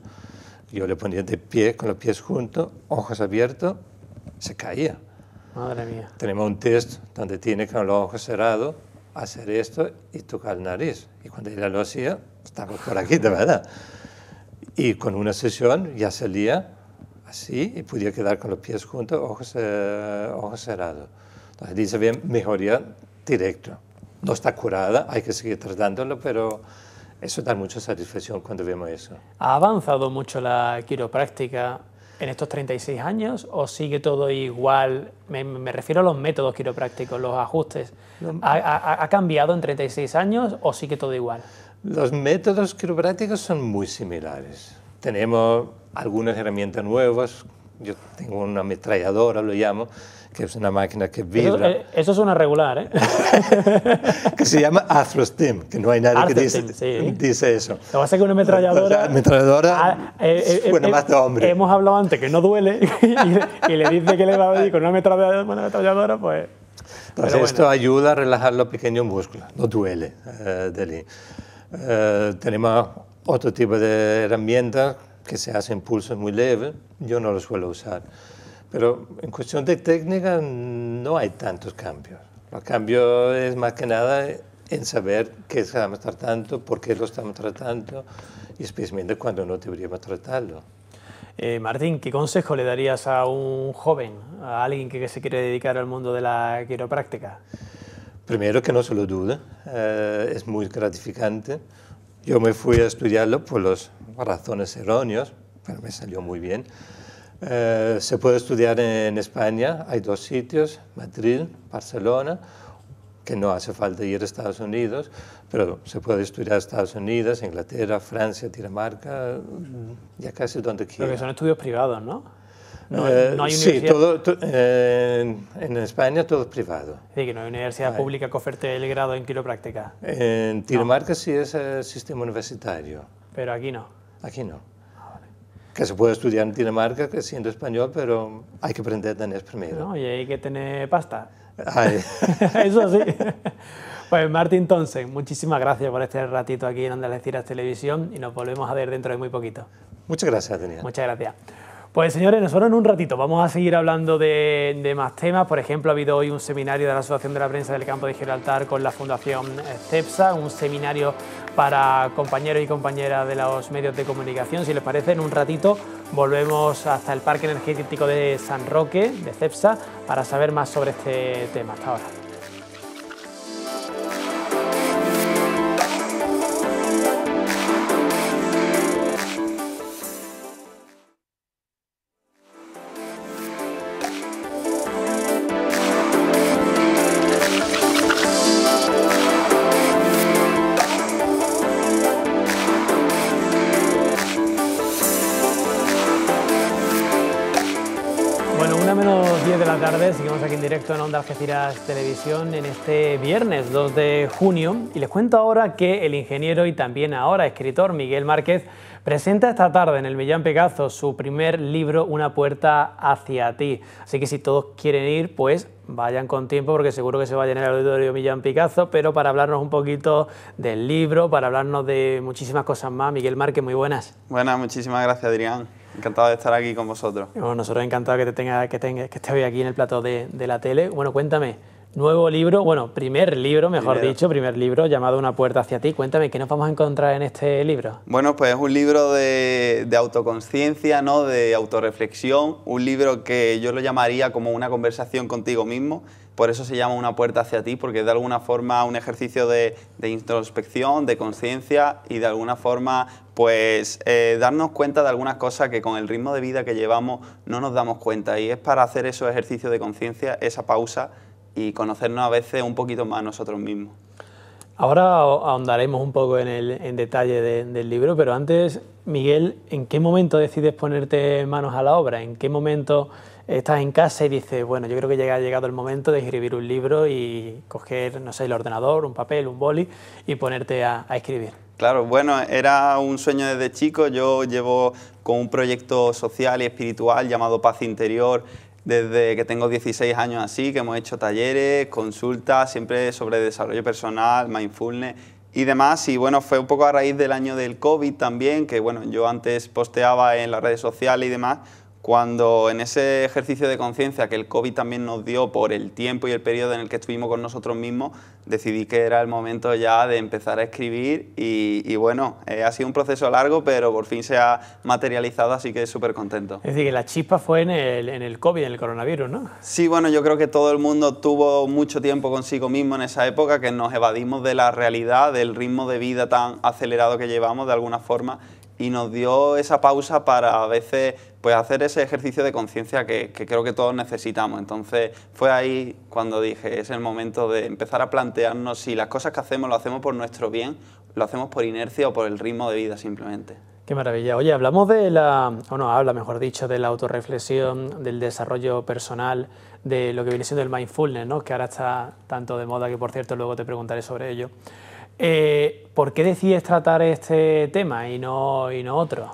Yo le ponía de pie, con los pies juntos, ojos abiertos, se caía. Madre mía. Tenemos un test donde tiene con los ojos cerrados hacer esto y tocar el nariz. Y cuando ella lo hacía, estaba por aquí, de verdad. Y con una sesión ya salía así y podía quedar con los pies juntos, ojos, eh, ojos cerrados. Entonces dice, bien, mejoría directa. No está curada, hay que seguir tratándolo, pero eso da mucha satisfacción cuando vemos eso. Ha avanzado mucho la quiropráctica en estos 36 años o sigue todo igual? Me, refiero a los métodos quiroprácticos, los ajustes. ¿Ha, ha cambiado en 36 años o sigue todo igual? Los métodos quiroprácticos son muy similares. Tenemos algunas herramientas nuevas. Yo tengo una ametralladora, lo llamo, que es una máquina que vibra. Eh, eso, es una regular, ¿eh? [laughs] que se llama athrostim... que no hay nadie que dice, eso. Lo que pasa es que una ametralladora... [laughs] ametralladora bueno, ah, eh, eh, [laughs] más de hombre. Hemos hablado antes que no duele y, le dice que le va a venir con una ametralladora, pues... esto ayuda a relajar los pequeños músculos, no duele. Deli. tenemos otro tipo de herramientas que se hacen pulsos muy leves, yo no los suelo usar. Pero en cuestión de técnica no hay tantos cambios. El cambio es más que nada en saber qué estamos tratando, por qué lo estamos tratando y especialmente cuando no deberíamos tratarlo. Eh, Martín, ¿qué consejo le darías a un joven, a alguien que se quiere dedicar al mundo de la quiropráctica? Primero que no se lo dude, eh, es muy gratificante. Yo me fui a estudiarlo por las razones erróneas, pero me salió muy bien. Eh, se puede estudiar en España, hay dos sitios, Madrid, Barcelona, que no hace falta ir a Estados Unidos, pero se puede estudiar a Estados Unidos, Inglaterra, Francia, Tiramarca, ya casi donde quiera. Porque son estudios privados, ¿no? No, hay eh, universidad. sí, todo, eh, en, España todo es privado. Sí, que no hay universidad pública que oferte el grado en quiropráctica. En Tiramarca sí es el sistema universitario. Pero aquí no. Aquí no que se puede estudiar en Dinamarca que siendo español, pero hay que aprender danés primero. No, y hay que tener pasta. Ay. [laughs] Eso sí. Pues Martín Tonsen, muchísimas gracias por este ratito aquí en Andalucía Televisión y nos volvemos a ver dentro de muy poquito. Muchas gracias, Daniel. Muchas gracias. Pues señores, nosotros en un ratito vamos a seguir hablando de, de, más temas. Por ejemplo, ha habido hoy un seminario de la Asociación de la Prensa del Campo de Gibraltar con la Fundación CEPSA, un seminario para compañeros y compañeras de los medios de comunicación. Si les parece, en un ratito volvemos hasta el Parque Energético de San Roque, de CEPSA, para saber más sobre este tema. Hasta ahora. Buenas tardes, seguimos aquí en directo en Onda Algeciras Televisión en este viernes 2 de junio y les cuento ahora que el ingeniero y también ahora escritor Miguel Márquez presenta esta tarde en el Millán Pegazo su primer libro Una puerta hacia ti. Así que si todos quieren ir, pues vayan con tiempo porque seguro que se va a llenar el auditorio Millán Picazo, pero para hablarnos un poquito del libro, para hablarnos de muchísimas cosas más, Miguel Márquez, muy buenas. Buenas, muchísimas gracias Adrián. Encantado de estar aquí con vosotros. Bueno, nosotros encantado que te tengas... que, tenga, que estés hoy aquí en el plato de, la tele. Bueno, cuéntame, nuevo libro, bueno, primer libro, mejor dicho, primer libro llamado Una puerta hacia ti. Cuéntame, ¿qué nos vamos a encontrar en este libro? Bueno, pues es un libro de, autoconciencia, ¿no? De autorreflexión, un libro que yo lo llamaría como una conversación contigo mismo por eso se llama una puerta hacia ti, porque es de alguna forma un ejercicio de, introspección, de conciencia y de alguna forma pues eh, darnos cuenta de algunas cosas que con el ritmo de vida que llevamos no nos damos cuenta y es para hacer esos ejercicios de conciencia, esa pausa y conocernos a veces un poquito más nosotros mismos. Ahora ahondaremos un poco en, el, detalle del libro, pero antes, Miguel, ¿en qué momento decides ponerte manos a la obra? ¿En qué momento estás en casa y dices, bueno, yo creo que ya ha llegado el momento de escribir un libro y coger, no sé, el ordenador, un papel, un boli y ponerte a, a escribir. Claro, bueno, era un sueño desde chico. Yo llevo con un proyecto social y espiritual llamado Paz Interior desde que tengo 16 años así, que hemos hecho talleres, consultas, siempre sobre desarrollo personal, mindfulness y demás. Y bueno, fue un poco a raíz del año del COVID también, que bueno, yo antes posteaba en las redes sociales y demás cuando en ese ejercicio de conciencia que el COVID también nos dio por el tiempo y el periodo en el que estuvimos con nosotros mismos, decidí que era el momento ya de empezar a escribir y, bueno, eh, ha sido un proceso largo, pero por fin se ha materializado, así que súper contento. Es decir, que la chispa fue en el, en el COVID, en el coronavirus, ¿no? Sí, bueno, yo creo que todo el mundo tuvo mucho tiempo consigo mismo en esa época, que nos evadimos de la realidad, del ritmo de vida tan acelerado que llevamos de alguna forma y nos dio esa pausa para a veces pues, hacer ese ejercicio de conciencia que, creo que todos necesitamos. Entonces fue ahí cuando dije, es el momento de empezar a plantearnos si las cosas que hacemos lo hacemos por nuestro bien, lo hacemos por inercia o por el ritmo de vida simplemente. Qué maravilla. Oye, hablamos de la, o no, habla mejor dicho, de la autorreflexión, del desarrollo personal, de lo que viene siendo el mindfulness, ¿no? que ahora está tanto de moda que por cierto luego te preguntaré sobre ello. Eh, ¿Por qué decides tratar este tema y no, otro?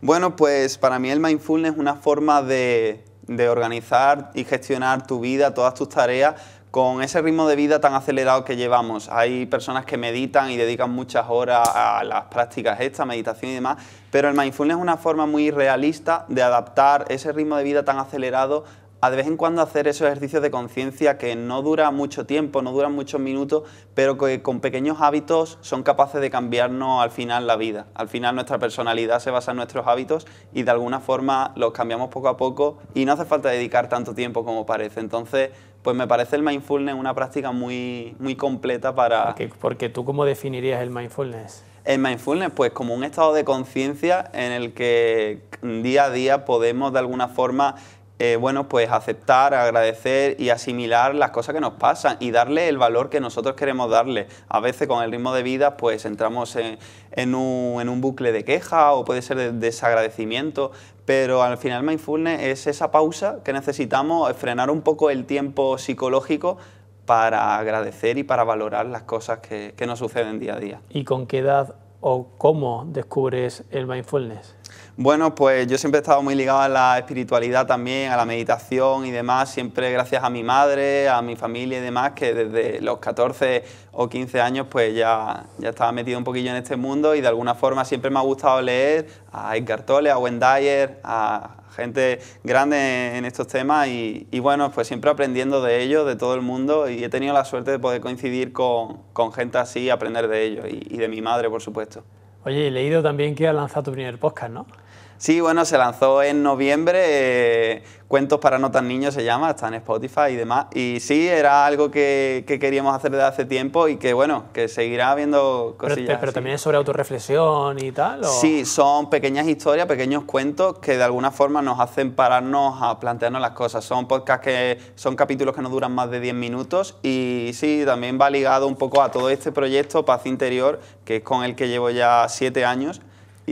Bueno, pues para mí el mindfulness es una forma de, de organizar y gestionar tu vida, todas tus tareas, con ese ritmo de vida tan acelerado que llevamos. Hay personas que meditan y dedican muchas horas a las prácticas estas, meditación y demás, pero el mindfulness es una forma muy realista de adaptar ese ritmo de vida tan acelerado a de vez en cuando hacer esos ejercicios de conciencia que no dura mucho tiempo, no duran muchos minutos, pero que con pequeños hábitos son capaces de cambiarnos al final la vida. Al final nuestra personalidad se basa en nuestros hábitos y de alguna forma los cambiamos poco a poco y no hace falta dedicar tanto tiempo como parece. Entonces, pues me parece el mindfulness una práctica muy, muy completa para... Porque, porque tú cómo definirías el mindfulness? El mindfulness, pues como un estado de conciencia en el que día a día podemos de alguna forma eh, bueno, pues aceptar, agradecer y asimilar las cosas que nos pasan y darle el valor que nosotros queremos darle. A veces con el ritmo de vida pues entramos en, un, bucle de queja o puede ser de desagradecimiento, pero al final mindfulness es esa pausa que necesitamos, eh, frenar un poco el tiempo psicológico para agradecer y para valorar las cosas que nos suceden día a día. ¿Y con qué edad o cómo descubres el mindfulness? Bueno, pues yo siempre he estado muy ligado a la espiritualidad también, a la meditación y demás, siempre gracias a mi madre, a mi familia y demás, que desde los 14 o 15 años pues ya, estaba metido un poquillo en este mundo y de alguna forma siempre me ha gustado leer a Edgar Tolle, a Wendayer, a gente grande en estos temas y, bueno, pues siempre aprendiendo de ellos, de todo el mundo y he tenido la suerte de poder coincidir con, gente así y aprender de ellos y de mi madre, por supuesto. Oye, he leído también que has lanzado tu primer podcast, ¿no? Sí, bueno, se lanzó en noviembre, eh, Cuentos para no tan niños se llama, está en Spotify y demás. Y sí, era algo que, queríamos hacer desde hace tiempo y que, bueno, que seguirá habiendo cosillas. Pero, también es sobre autorreflexión y tal. ¿o? Sí, son pequeñas historias, pequeños cuentos que de alguna forma nos hacen pararnos a plantearnos las cosas. Son podcasts que son capítulos que no duran más de 10 minutos y sí, también va ligado un poco a todo este proyecto Paz Interior, que es con el que llevo ya 7 años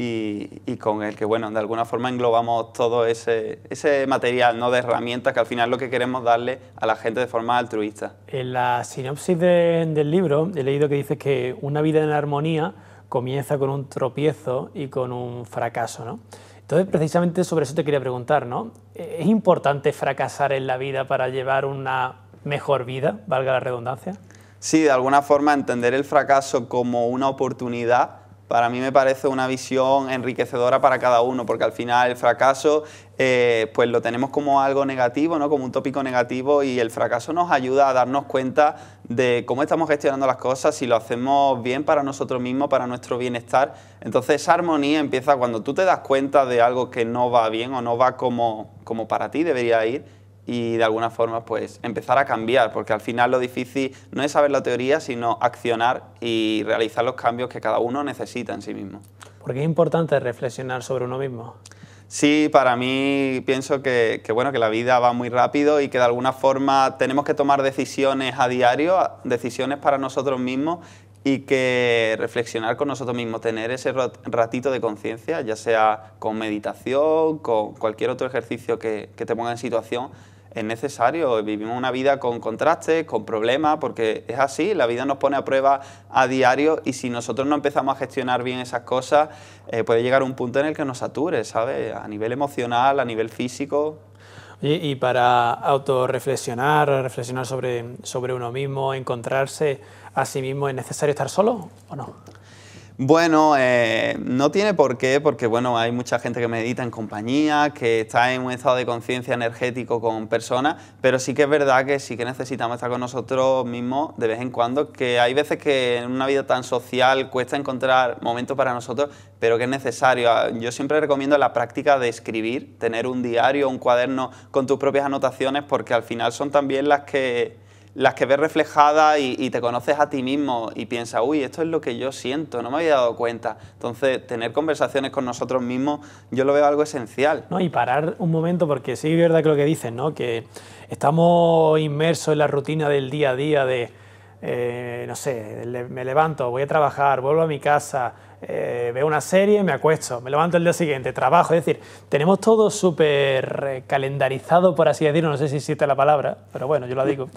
y, con el que, bueno, de alguna forma englobamos todo ese, ese material ¿no? de herramientas que al final es lo que queremos darle a la gente de forma altruista. En la sinopsis del libro he leído que dices que una vida en armonía comienza con un tropiezo y con un fracaso, ¿no? Entonces, precisamente sobre eso te quería preguntar, ¿no? ¿Es importante fracasar en la vida para llevar una mejor vida, valga la redundancia? Sí, de alguna forma entender el fracaso como una oportunidad para mí me parece una visión enriquecedora para cada uno, porque al final el fracaso eh, pues lo tenemos como algo negativo, ¿no? como un tópico negativo y el fracaso nos ayuda a darnos cuenta de cómo estamos gestionando las cosas, si lo hacemos bien para nosotros mismos, para nuestro bienestar. Entonces esa armonía empieza cuando tú te das cuenta de algo que no va bien o no va como para ti debería ir y de alguna forma pues empezar a cambiar, porque al final lo difícil no es saber la teoría, sino accionar y realizar los cambios que cada uno necesita en sí mismo. ¿Por qué es importante reflexionar sobre uno mismo? Sí, para mí pienso que, bueno, que la vida va muy rápido y que de alguna forma tenemos que tomar decisiones a diario, decisiones para nosotros mismos y que reflexionar con nosotros mismos, tener ese ratito de conciencia, ya sea con meditación, con cualquier otro ejercicio que, que te ponga en situación, es necesario. Vivimos una vida con contrastes, con problemas, porque es así, la vida nos pone a prueba a diario y si nosotros no empezamos a gestionar bien esas cosas, eh, puede llegar un punto en el que nos sature, ¿sabes? A nivel emocional, a nivel físico. Y, y para autorreflexionar, reflexionar sobre, sobre uno mismo, encontrarse a sí mismo, ¿es necesario estar solo o no? Bueno, eh, no tiene por qué, porque bueno, hay mucha gente que medita en compañía, que está en un estado de conciencia energético con personas, pero sí que es verdad que sí que necesitamos estar con nosotros mismos de vez en cuando, que hay veces que en una vida tan social cuesta encontrar momentos para nosotros, pero que es necesario. Ah, yo siempre recomiendo la práctica de escribir, tener un diario, un cuaderno con tus propias anotaciones, porque al final son también las que las que ves reflejadas y, te conoces a ti mismo y piensas, uy, esto es lo que yo siento, no me había dado cuenta. Entonces, tener conversaciones con nosotros mismos, yo lo veo algo esencial. No, y parar un momento, porque sí es verdad que lo que dices, ¿no? Que estamos inmersos en la rutina del día a día de, eh, no sé, me levanto, voy a trabajar, vuelvo a mi casa, eh, veo una serie, me acuesto, me levanto el día siguiente, trabajo. Es decir, tenemos todo súper calendarizado, por así decirlo, no sé si existe la palabra, pero bueno, yo lo digo.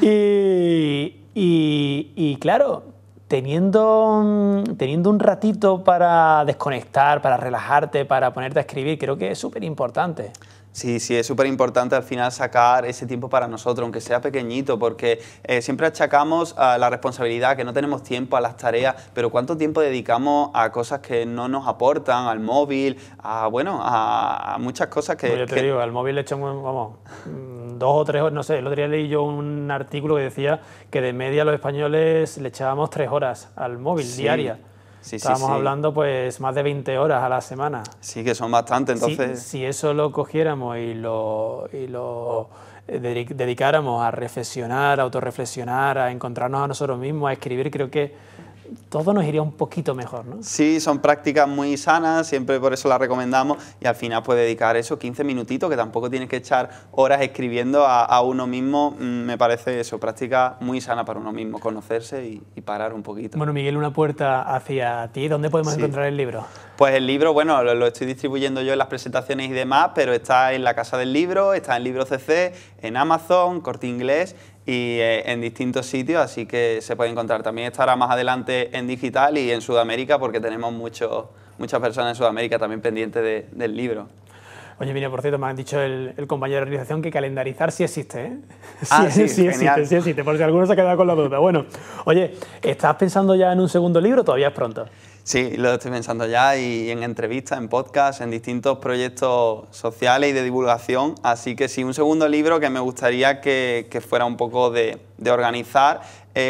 y, y, claro, teniendo, teniendo un ratito para desconectar, para relajarte, para ponerte a escribir, creo que es súper importante. Sí, sí, es súper importante al final sacar ese tiempo para nosotros, aunque sea pequeñito, porque eh, siempre achacamos a la responsabilidad, que no tenemos tiempo a las tareas, pero ¿cuánto tiempo dedicamos a cosas que no nos aportan, al móvil, a, bueno, a, muchas cosas que... yo te digo, al móvil le echamos, vamos, mm, dos o tres horas, no sé, el otro día leí yo un artículo que decía que de media los españoles le echábamos tres horas al móvil diaria. Estábamos hablando pues más de 20 horas a la semana. Sí, que son bastante, entonces... Si, eso lo cogiéramos y lo, y lo eh, dedicáramos a reflexionar, a autorreflexionar, a encontrarnos a nosotros mismos, a escribir, creo que todo nos iría un poquito mejor, ¿no? Sí, son prácticas muy sanas, siempre por eso las recomendamos y al final puedes dedicar eso 15 minutitos, que tampoco tienes que echar horas escribiendo a, uno mismo, mm, me parece eso, práctica muy sana para uno mismo, conocerse y, parar un poquito. Bueno, Miguel, una puerta hacia ti, ¿dónde podemos encontrar el libro? Pues el libro, bueno, lo, estoy distribuyendo yo en las presentaciones y demás, pero está en la Casa del Libro, está en Libro CC, en Amazon, Corte Inglés y eh, en distintos sitios, así que se puede encontrar. También estará más adelante en digital y en Sudamérica, porque tenemos mucho, muchas personas en Sudamérica también pendientes del libro. Oye, mira, por cierto, me han dicho el, compañero de organización que calendarizar sí existe, ¿eh? [laughs] ah, Sí, sí, sí existe, sí existe, por si alguno se ha quedado con la duda. Bueno, oye, ¿estás pensando ya en un segundo libro todavía es pronto? Sí, lo estoy pensando ya y en entrevistas, en podcasts, en distintos proyectos sociales y de divulgación. Así que sí, un segundo libro que me gustaría que, fuera un poco de, organizar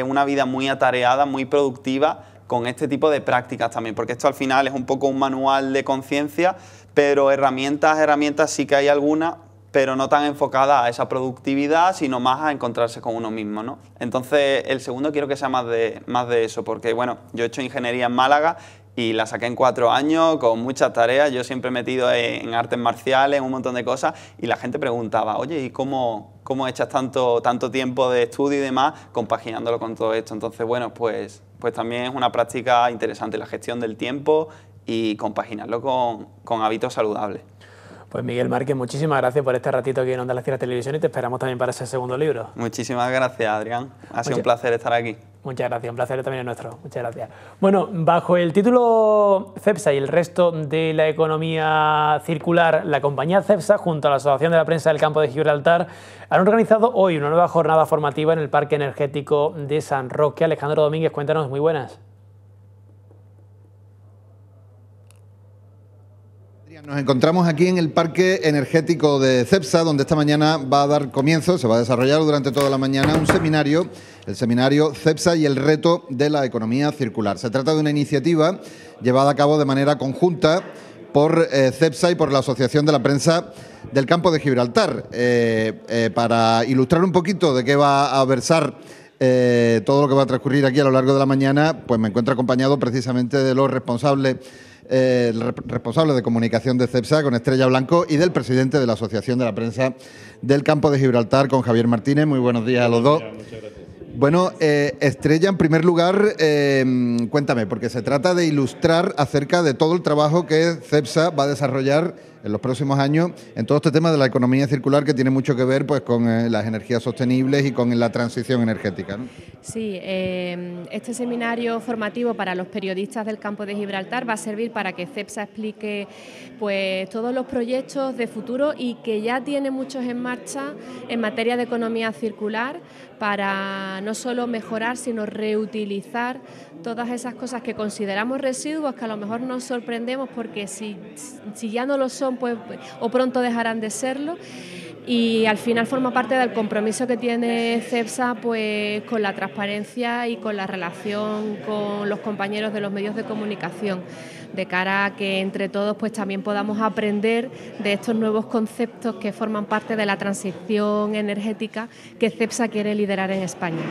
una vida muy atareada, muy productiva con este tipo de prácticas también, porque esto al final es un poco un manual de conciencia, pero herramientas, herramientas sí que hay algunas, pero no tan enfocada a esa productividad, sino más a encontrarse con uno mismo, ¿no? Entonces, el segundo quiero que sea más de, más de eso, porque, bueno, yo he hecho ingeniería en Málaga y la saqué en cuatro años con muchas tareas. Yo siempre he metido en, artes marciales, en un montón de cosas, y la gente preguntaba, oye, ¿y cómo, cómo echas tanto, tanto tiempo de estudio y demás compaginándolo con todo esto? Entonces, bueno, pues, pues también es una práctica interesante la gestión del tiempo y compaginarlo con hábitos saludables. Pues Miguel Márquez, muchísimas gracias por este ratito aquí en Onda Las Televisión y te esperamos también para ese segundo libro. Muchísimas gracias, Adrián. Ha sido un placer estar aquí. Muchas gracias, un placer también es nuestro. Muchas gracias. Bueno, bajo el título CEPSA y el resto de la economía circular, la compañía CEPSA, junto a la Asociación de la Prensa del Campo de Gibraltar, han organizado hoy una nueva jornada formativa en el Parque Energético de San Roque. Alejandro Domínguez, cuéntanos, muy buenas. Nos encontramos aquí en el Parque Energético de CEPSA, donde esta mañana va a dar comienzo, se va a desarrollar durante toda la mañana un seminario, el seminario CEPSA y el reto de la economía circular. Se trata de una iniciativa llevada a cabo de manera conjunta por eh, CEPSA y por la Asociación de la Prensa del Campo de Gibraltar. Eh, eh, para ilustrar un poquito de qué va a versar todo lo que va a transcurrir aquí a lo largo de la mañana, pues me encuentro acompañado precisamente de los responsables el responsable de comunicación de CEPSA con Estrella Blanco y del presidente de la Asociación de la Prensa del Campo de Gibraltar con Javier Martínez. Muy buenos días a los dos. Bueno, eh, Estrella, en primer lugar, em, cuéntame, porque se trata de ilustrar acerca de todo el trabajo que CEPSA va a desarrollar en los próximos años en todo este tema de la economía circular que tiene mucho que ver pues con eh, las energías sostenibles y con la transición energética. Sí, em, este seminario formativo para los periodistas del campo de Gibraltar va a servir para que CEPSA explique pues todos los proyectos de futuro y que ya tiene muchos en marcha en materia de economía circular para no solo mejorar sino reutilizar todas esas cosas que consideramos residuos que a lo mejor nos sorprendemos porque si, si ya no lo somos. Pues, o pronto dejarán de serlo y al final forma parte del compromiso que tiene CEPSA pues, con la transparencia y con la relación con los compañeros de los medios de comunicación de cara a que entre todos pues también podamos aprender de estos nuevos conceptos que forman parte de la transición energética que CEPSA quiere liderar en España.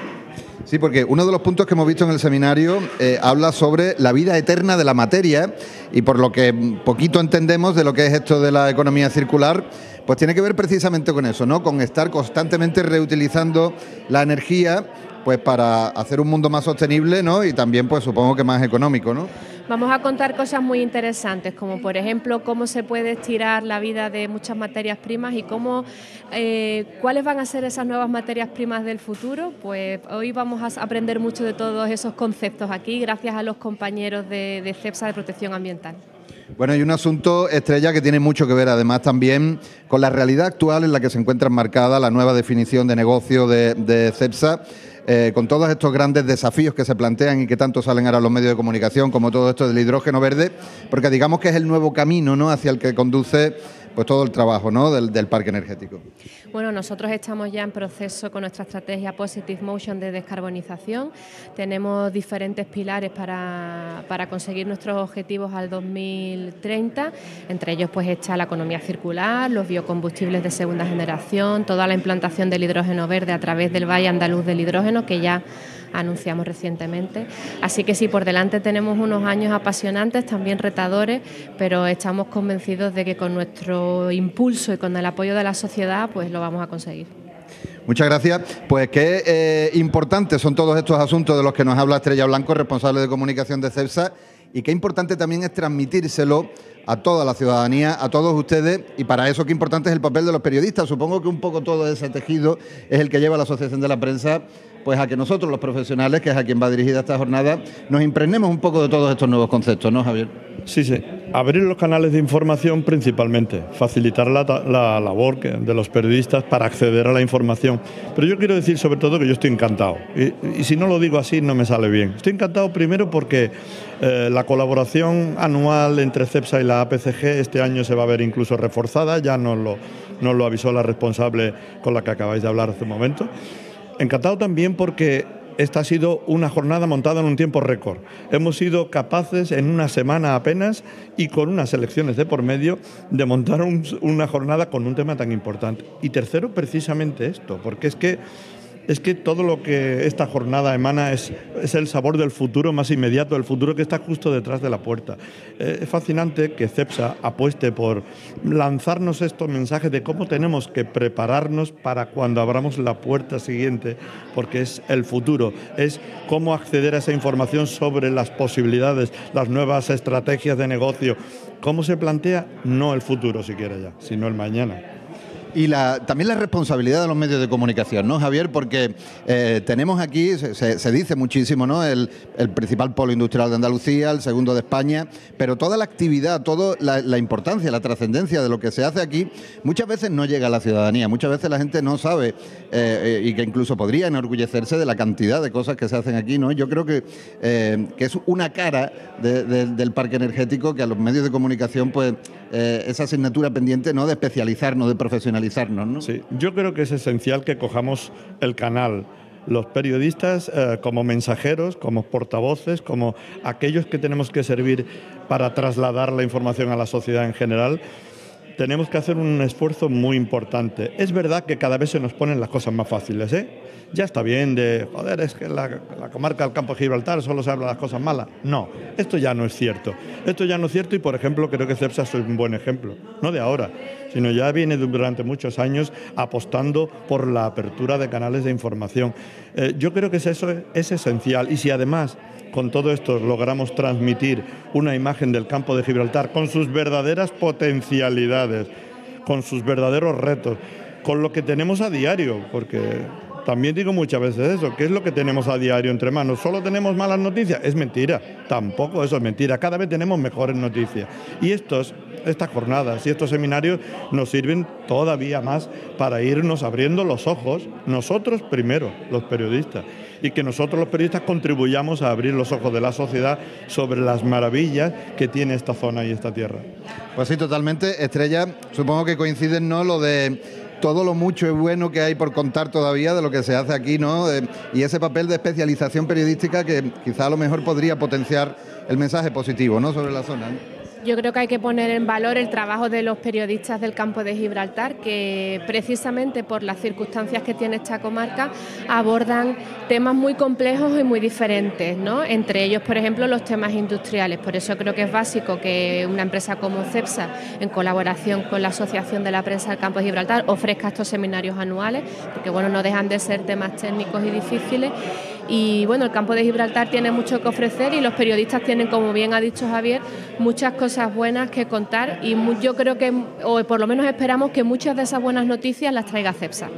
Sí, porque uno de los puntos que hemos visto en el seminario eh, habla sobre la vida eterna de la materia y por lo que poquito entendemos de lo que es esto de la economía circular, pues tiene que ver precisamente con eso, ¿no? Con estar constantemente reutilizando la energía pues para hacer un mundo más sostenible, ¿no? Y también pues supongo que más económico, ¿no? Vamos a contar cosas muy interesantes, como por ejemplo cómo se puede estirar la vida de muchas materias primas y cómo, eh, cuáles van a ser esas nuevas materias primas del futuro. Pues hoy vamos a aprender mucho de todos esos conceptos aquí, gracias a los compañeros de, CEPSA de Protección Ambiental. Bueno, hay un asunto estrella que tiene mucho que ver además también con la realidad actual en la que se encuentra enmarcada la nueva definición de negocio de, de CEPSA eh, con todos estos grandes desafíos que se plantean y que tanto salen ahora los medios de comunicación, como todo esto del hidrógeno verde, porque digamos que es el nuevo camino ¿no? hacia el que conduce pues todo el trabajo ¿no? del parque energético. Bueno, nosotros estamos ya en proceso con nuestra estrategia Positive Motion de descarbonización. Tenemos diferentes pilares para, conseguir nuestros objetivos al 2030. Entre ellos pues está la economía circular, los biocombustibles de segunda generación, toda la implantación del hidrógeno verde a través del Valle Andaluz del Hidrógeno, que ya anunciamos recientemente. Así que sí, por delante tenemos unos años apasionantes, también retadores, pero estamos convencidos de que con nuestro impulso y con el apoyo de la sociedad, pues lo vamos a conseguir. Muchas gracias. Pues qué eh, importantes son todos estos asuntos de los que nos habla Estrella Blanco, responsable de comunicación de CEPSA, y qué importante también es transmitírselo a toda la ciudadanía, a todos ustedes, y para eso qué importante es el papel de los periodistas. Supongo que un poco todo ese tejido es el que lleva la Asociación de la Prensa pues a que nosotros los profesionales, que es a quien va dirigida esta jornada, nos impregnemos un poco de todos estos nuevos conceptos, ¿no, Javier? Sí, sí. Abrir los canales de información principalmente, facilitar la, labor de los periodistas para acceder a la información. Pero yo quiero decir sobre todo que yo estoy encantado. Y, si no lo digo así, no me sale bien. Estoy encantado primero porque eh, la colaboración anual entre CEPSA y la APCG este año se va a ver incluso reforzada, ya nos lo, nos lo avisó la responsable con la que acabáis de hablar hace un momento. Encantado también porque esta ha sido una jornada montada en un tiempo récord. Hemos sido capaces en una semana apenas y con unas elecciones de por medio de montar una jornada con un tema tan importante. Y tercero, precisamente esto, porque es que es que todo lo que esta jornada emana es, es el sabor del futuro más inmediato, el futuro que está justo detrás de la puerta. Eh, es fascinante que CEPSA apueste por lanzarnos estos mensajes de cómo tenemos que prepararnos para cuando abramos la puerta siguiente, porque es el futuro, es cómo acceder a esa información sobre las posibilidades, las nuevas estrategias de negocio, cómo se plantea no el futuro siquiera ya, sino el mañana. Y la, también la responsabilidad de los medios de comunicación, ¿no, Javier? Porque eh, tenemos aquí, se, dice muchísimo, ¿no? El, principal polo industrial de Andalucía, el segundo de España, pero toda la actividad, toda la, importancia, la trascendencia de lo que se hace aquí, muchas veces no llega a la ciudadanía, muchas veces la gente no sabe eh, eh, y que incluso podría enorgullecerse de la cantidad de cosas que se hacen aquí, ¿no? Yo creo que, que es una cara del parque energético que a los medios de comunicación, pues eh, esa asignatura pendiente ¿no? de especializarnos, de profesionalizarnos. ¿no? yo creo que es esencial que cojamos el canal los periodistas eh, como mensajeros, como portavoces, como aquellos que tenemos que servir para trasladar la información a la sociedad en general, tenemos que hacer un esfuerzo muy importante. Es verdad que cada vez se nos ponen las cosas más fáciles, ¿eh? ya está bien de, joder, es que la, comarca del campo de Gibraltar solo se habla las cosas malas. No, esto ya no es cierto. Esto ya no es cierto y, por ejemplo, creo que CEPSA es un buen ejemplo, no de ahora, sino ya viene durante muchos años apostando por la apertura de canales de información. Eh, yo creo que eso es esencial y si además con todo esto logramos transmitir una imagen del campo de Gibraltar con sus verdaderas potencialidades, con sus verdaderos retos, con lo que tenemos a diario, porque también digo muchas veces eso, ¿qué es lo que tenemos a diario entre manos? ¿Solo tenemos malas noticias? Es mentira, tampoco eso es mentira, cada vez tenemos mejores noticias. Y estos, estas jornadas y estos seminarios nos sirven todavía más para irnos abriendo los ojos, nosotros primero, los periodistas, y que nosotros los periodistas contribuyamos a abrir los ojos de la sociedad sobre las maravillas que tiene esta zona y esta tierra. Pues sí, totalmente. Estrella, supongo que coinciden, ¿no? Lo de todo lo mucho es bueno que hay por contar todavía de lo que se hace aquí, ¿no? Eh, y ese papel de especialización periodística que quizá a lo mejor podría potenciar el mensaje positivo, ¿no? Sobre la zona. Yo creo que hay que poner en valor el trabajo de los periodistas del campo de Gibraltar, que precisamente por las circunstancias que tiene esta comarca abordan temas muy complejos y muy diferentes, ¿no? entre ellos, por ejemplo, los temas industriales. Por eso creo que es básico que una empresa como CEPSA, en colaboración con la Asociación de la Prensa del Campo de Gibraltar, ofrezca estos seminarios anuales, porque bueno, no dejan de ser temas técnicos y difíciles. Y bueno, el campo de Gibraltar tiene mucho que ofrecer y los periodistas tienen, como bien ha dicho Javier, muchas cosas buenas que contar y yo creo que, o por lo menos esperamos que muchas de esas buenas noticias las traiga CEPSA.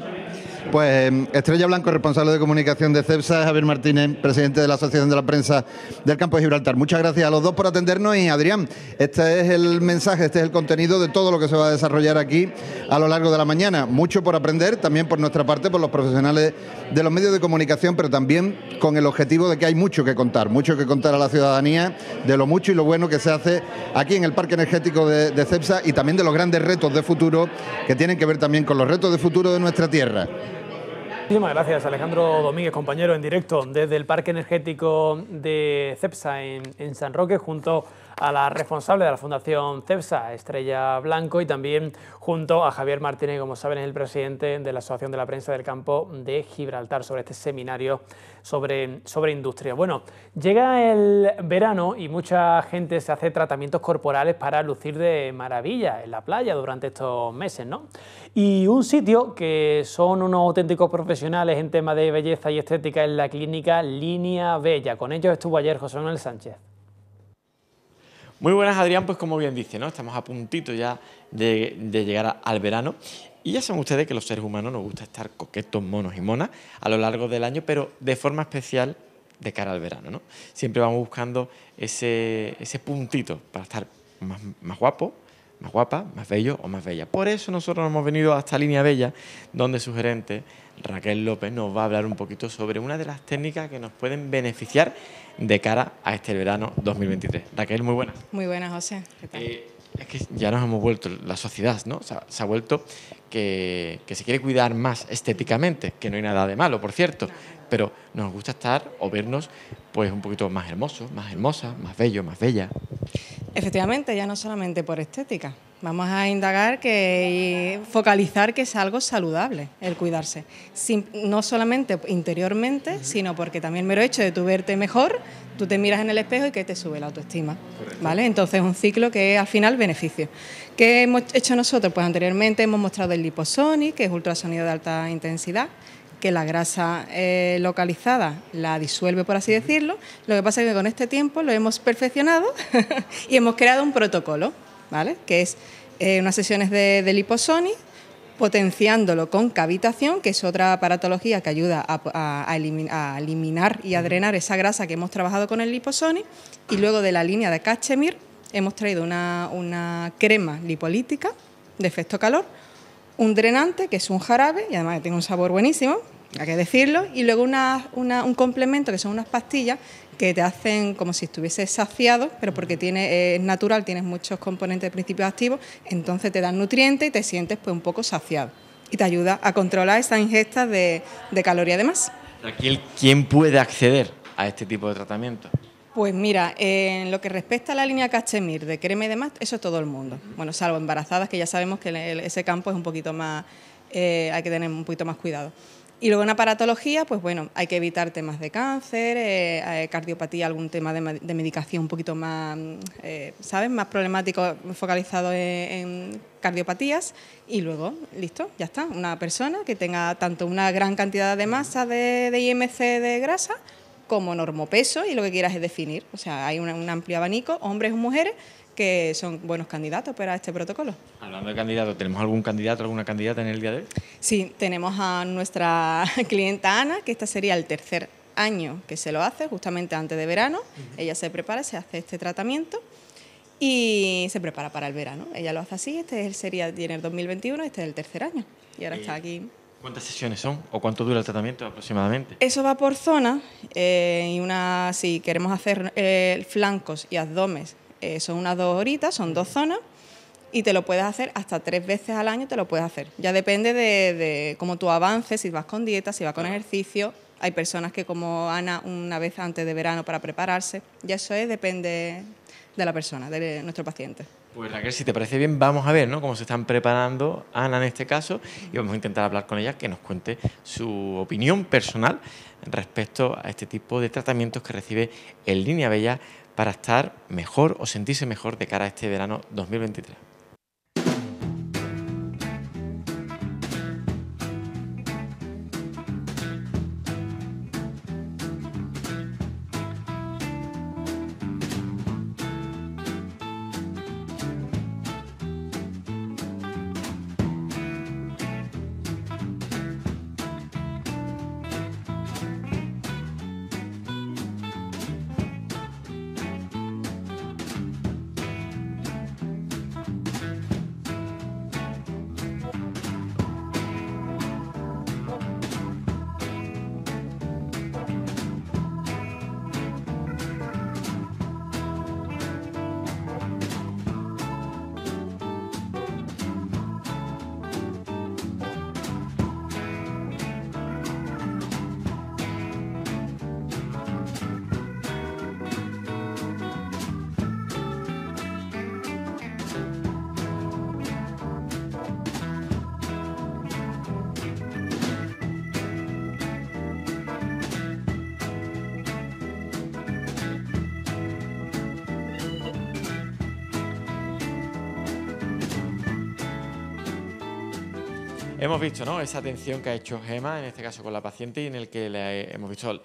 Pues em, Estrella Blanco, responsable de comunicación de CEPSA, Javier Martínez, presidente de la Asociación de la Prensa del Campo de Gibraltar. Muchas gracias a los dos por atendernos y Adrián, este es el mensaje, este es el contenido de todo lo que se va a desarrollar aquí a lo largo de la mañana. Mucho por aprender, también por nuestra parte, por los profesionales de los medios de comunicación, pero también con el objetivo de que hay mucho que contar, mucho que contar a la ciudadanía de lo mucho y lo bueno que se hace aquí en el Parque Energético de, de CEPSA y también de los grandes retos de futuro que tienen que ver también con los retos de futuro de nuestra tierra. Muchísimas gracias, Alejandro Domínguez, compañero en directo desde el Parque Energético de CEPSA en, San Roque, junto a la responsable de la Fundación CEPSA, Estrella Blanco, y también junto a Javier Martínez, como saben, es el presidente de la Asociación de la Prensa del Campo de Gibraltar, sobre este seminario sobre, sobre industria. Bueno, llega el verano y mucha gente se hace tratamientos corporales para lucir de maravilla en la playa durante estos meses, ¿no? Y un sitio que son unos auténticos profesionales en tema de belleza y estética es la clínica Línea Bella. Con ellos estuvo ayer José Manuel Sánchez. Muy buenas Adrián, pues como bien dice, ¿no? Estamos a puntito ya de, llegar al verano y ya saben ustedes que los seres humanos nos gusta estar coquetos, monos y monas a lo largo del año, pero de forma especial de cara al verano, ¿no? Siempre vamos buscando ese, ese puntito para estar más, guapo, más guapa, más bello o más bella. Por eso nosotros hemos venido a esta Línea Bella, donde su Raquel López nos va a hablar un poquito sobre una de las técnicas que nos pueden beneficiar de cara a este verano 2023. Raquel, muy buenas. Muy buenas, José. ¿Qué tal? Eh, es que ya nos hemos vuelto, la sociedad, ¿no? se ha vuelto que, se quiere cuidar más estéticamente, que no hay nada de malo, por cierto, pero nos gusta estar o vernos pues un poquito más hermosos, más hermosa, más bello, más bella. Efectivamente, ya no solamente por estética. Vamos a indagar que y focalizar que es algo saludable el cuidarse. no solamente interiormente, sino porque también mero hecho de tu verte mejor, tú te miras en el espejo y que te sube la autoestima. ¿Vale? Entonces es un ciclo que al final beneficio. ¿Qué hemos hecho nosotros? Pues anteriormente hemos mostrado el liposonic, que es ultrasonido de alta intensidad, que la grasa eh, localizada la disuelve, por así decirlo. Lo que pasa es que con este tiempo lo hemos perfeccionado [laughs] y hemos creado un protocolo, ¿vale? Que es eh, unas sesiones de, de liposoni, potenciándolo con cavitación, que es otra aparatología que ayuda a, eliminar y a drenar esa grasa que hemos trabajado con el liposoni. Y luego de la línea de Cachemir hemos traído una crema lipolítica de efecto calor un drenante, que es un jarabe, y además que tiene un sabor buenísimo, hay que decirlo, y luego una, un complemento, que son unas pastillas que te hacen como si estuvieses saciado, pero porque tiene, es natural, tienes muchos componentes de principios activos, entonces te dan nutrientes y te sientes pues un poco saciado. Y te ayuda a controlar esa ingesta de, de calorías además". ¿Quién puede acceder a este tipo de tratamiento? Pues mira, en lo que respecta a la línea Cachemir de crema y demás, eso es todo el mundo. Bueno, salvo embarazadas, que ya sabemos que ese campo es un poquito más, eh, hay que tener un poquito más cuidado. Y luego en aparatología, pues bueno, hay que evitar temas de cáncer, eh, eh, cardiopatía, algún tema de, medicación un poquito más, ¿sabes? Más problemático, focalizado en, cardiopatías. Y luego, listo, ya está. Una persona que tenga tanto una gran cantidad de masa de, de IMC de grasa como normopeso y lo que quieras es definir. O sea, hay un amplio abanico, hombres o mujeres, que son buenos candidatos para este protocolo. Hablando de candidatos, ¿tenemos algún candidato, alguna candidata en el día de hoy? Sí, tenemos a nuestra [laughs] clienta Ana, que esta sería el tercer año que se lo hace, justamente antes de verano. Ella se prepara, se hace este tratamiento y se prepara para el verano. Ella lo hace así, este sería, en el 2021, este es el tercer año y ahora eh, está aquí. ¿Cuántas sesiones son o cuánto dura el tratamiento aproximadamente? Eso va por zona eh, y una, si queremos hacer eh, flancos y abdomen eh, son unas dos horitas, son dos zonas y te lo puedes hacer hasta tres veces al año, te lo puedes hacer. Ya depende de, de cómo tú avances, si vas con dieta, si vas con ejercicio. Hay personas que como Ana una vez antes de verano para prepararse, ya eso es, depende de la persona, de nuestro paciente. Pues Raquel, si te parece bien, vamos a ver ¿no? cómo se están preparando Ana en este caso y vamos a intentar hablar con ella que nos cuente su opinión personal respecto a este tipo de tratamientos que recibe en Línea Bella para estar mejor o sentirse mejor de cara a este verano 2023. Hemos visto ¿no? esa atención que ha hecho Gema, en este caso con la paciente, y en el que hemos visto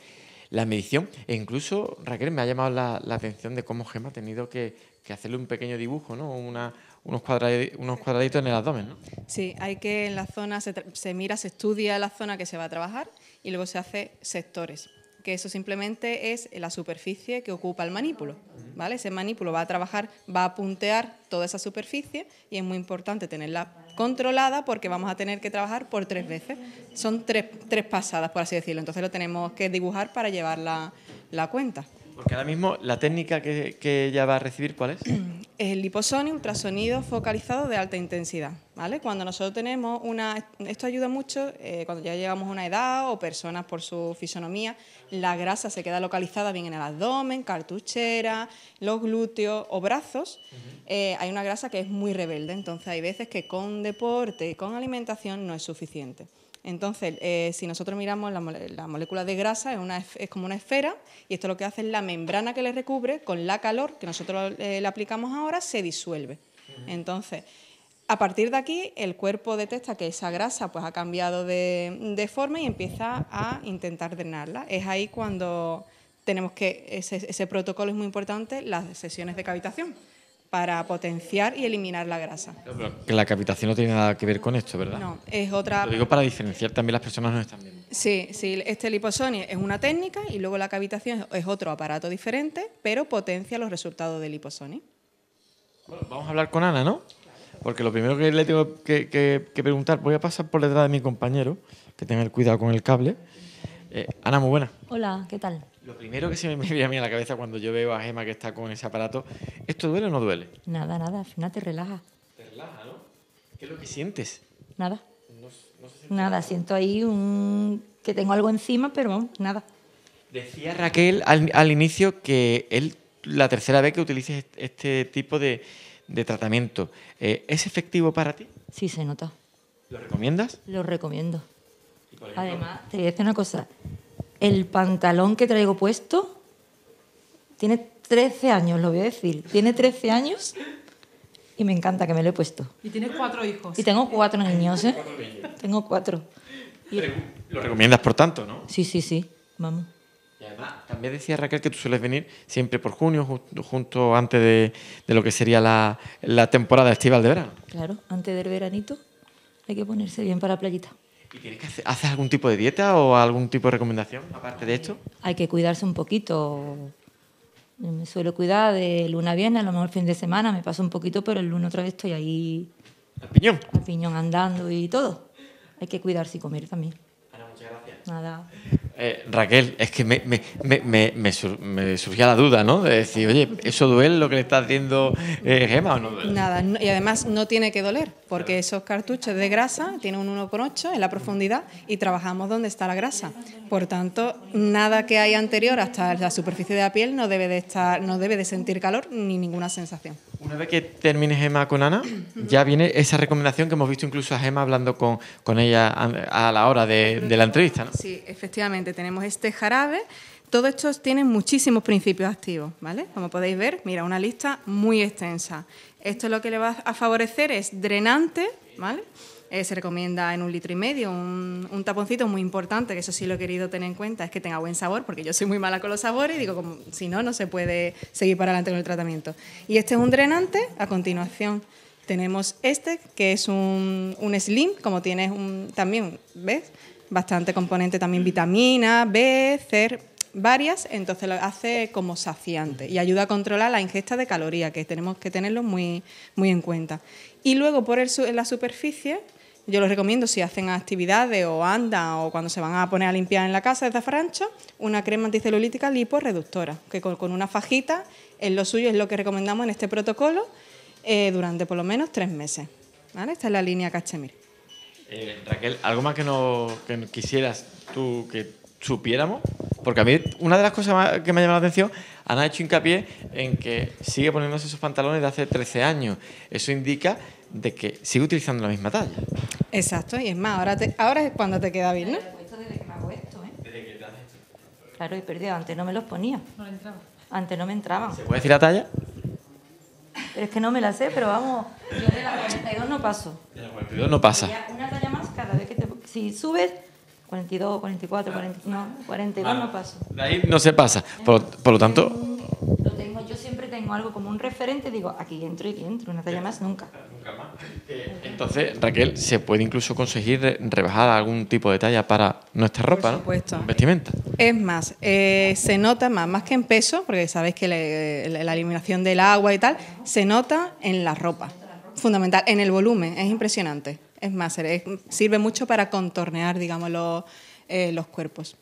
la medición. E incluso, Raquel, me ha llamado la, atención de cómo Gema ha tenido que, hacerle un pequeño dibujo, ¿no? Una, unos, cuadraditos, en el abdomen. ¿no? Sí, hay que en la zona se, se mira, se estudia la zona que se va a trabajar y luego se hace sectores que eso simplemente es la superficie que ocupa el manípulo, ¿vale? Ese manípulo va a trabajar, va a puntear toda esa superficie y es muy importante tenerla controlada porque vamos a tener que trabajar por tres veces. Son tres, pasadas, por así decirlo. Entonces lo tenemos que dibujar para llevar la, la cuenta. Porque ahora mismo, ¿la técnica que, ella va a recibir cuál es? Es [clears throat] el liposonio ultrasonido focalizado de alta intensidad, ¿vale? Cuando nosotros tenemos una... Esto ayuda mucho eh, cuando ya llegamos a una edad o personas por su fisonomía, la grasa se queda localizada bien en el abdomen, cartuchera, los glúteos o brazos. Eh, hay una grasa que es muy rebelde, entonces hay veces que con deporte y con alimentación no es suficiente. Entonces, eh, si nosotros miramos la, molécula de grasa, es, como una esfera y esto lo que hace es la membrana que le recubre, con la calor que nosotros eh, le aplicamos ahora, se disuelve. Entonces, a partir de aquí, el cuerpo detecta que esa grasa pues, ha cambiado de, forma y empieza a intentar drenarla. Es ahí cuando tenemos que, ese protocolo es muy importante, las sesiones de cavitación para potenciar y eliminar la grasa. Que la cavitación no tiene nada que ver con esto, ¿verdad? No, es otra. Lo digo para diferenciar también las personas no están viendo. Sí, sí, este liposoni es una técnica y luego la cavitación es otro aparato diferente, pero potencia los resultados del liposoni Bueno, vamos a hablar con Ana, ¿no? Porque lo primero que le tengo que, preguntar, voy a pasar por detrás de mi compañero, que tenga el cuidado con el cable. Eh, Ana, muy buena. Hola, ¿qué tal? Lo primero que se me [laughs] viene a mí a la cabeza cuando yo veo a Gemma que está con ese aparato, ¿esto duele o no duele? Nada, nada, al final te relaja. Te relaja, ¿no? ¿Qué es lo que sientes? Nada. nada, siento ahí un... que tengo algo encima, pero nada. Decía Raquel al, inicio que es la tercera vez que utilices este tipo de, tratamiento. Eh, ¿Es efectivo para ti? Sí, se nota. ¿Lo recomiendas? Lo recomiendo. Además, te voy una cosa el pantalón que traigo puesto tiene 13 años, lo voy a decir. Tiene 13 años y me encanta que me lo he puesto. Y tienes cuatro hijos. Y tengo cuatro niños, ¿eh? Tengo cuatro. Lo recomiendas, por tanto, ¿no? Sí, sí, sí. Vamos. Y además, también decía Raquel que tú sueles venir siempre por junio, justo, junto antes de, lo que sería la, temporada temporada estival de verano. Claro, antes del veranito hay que ponerse bien para la playita. ¿Y haces algún tipo de dieta o algún tipo de recomendación aparte de esto? Hay que cuidarse un poquito. Me suelo cuidar de luna a viernes, a lo mejor el fin de semana me paso un poquito, pero el lunes otra vez estoy ahí. ¿Al piñón? Al piñón andando y todo. Hay que cuidarse y comer también. muchas gracias. Nada. Eh, Raquel, es que me, me, surgía la duda, ¿no? De decir, oye, ¿eso duele lo que le está haciendo eh, Gema o no Nada, y además no tiene que doler, porque esos cartuchos de grasa tienen un 8 en la profundidad y trabajamos donde está la grasa. Por tanto, nada que hay anterior hasta la superficie de la piel no debe de, estar, no debe de sentir calor ni ninguna sensación. Una vez que termine Gemma con Ana, ya viene esa recomendación que hemos visto incluso a Gema hablando con, con ella a, la hora de, de la entrevista. ¿no? Sí, efectivamente, tenemos este jarabe. Todos estos tienen muchísimos principios activos, ¿vale? Como podéis ver, mira, una lista muy extensa. Esto lo que le va a favorecer es drenante, ¿vale? Eh, se recomienda en un litro y medio. Un, taponcito muy importante, que eso sí lo he querido tener en cuenta, es que tenga buen sabor, porque yo soy muy mala con los sabores y digo, si no, no se puede seguir para adelante con el tratamiento. Y este es un drenante, a continuación. Tenemos este, que es un, slim, como tienes también, ¿ves? Bastante componente también vitamina, B, C, varias, entonces lo hace como saciante y ayuda a controlar la ingesta de calorías, que tenemos que tenerlo muy, muy en cuenta. Y luego por el, la superficie yo los recomiendo si hacen actividades o andan o cuando se van a poner a limpiar en la casa de zafarrancho, una crema anticelulítica liporeductora, que con, una fajita es lo suyo, es lo que recomendamos en este protocolo eh, durante por lo menos tres meses. Esta es la línea Cachemir. Eh, Raquel, ¿algo más que, no, quisieras tú que supiéramos? Porque a mí una de las cosas que me ha llamado la atención, han hecho hincapié en que sigue poniéndose esos pantalones de hace 13 años. Eso indica de que sigue utilizando la misma talla. Exacto, y es más, ahora, ahora es cuando te queda bien, ¿no? Desde que hago esto, ¿eh? que Claro, y perdido, antes no me los ponía. No entraba. Antes no me entraban. ¿Se puede decir la talla? Pero es que no me la sé, pero vamos, yo de la 42 no paso. De la 42 no pasa. Una talla más cada vez que te... Si subes, 42, 44, 40, no, 42 no paso. De ahí no se pasa. Por, por lo tanto... Lo tengo yo siempre tengo algo como un referente, digo, aquí entro y aquí entro, una talla más nunca. Nunca más. Eh, [laughs] entonces, Raquel, ¿se puede incluso conseguir rebajar algún tipo de talla para nuestra ropa? Por supuesto. Vestimenta. Es más, eh, se nota más, más que en peso, porque sabéis que la, eliminación del agua y tal, se nota en la ropa. Fundamental, en el volumen, es impresionante. Es más, sirve mucho para contornear, digamos, eh, los cuerpos.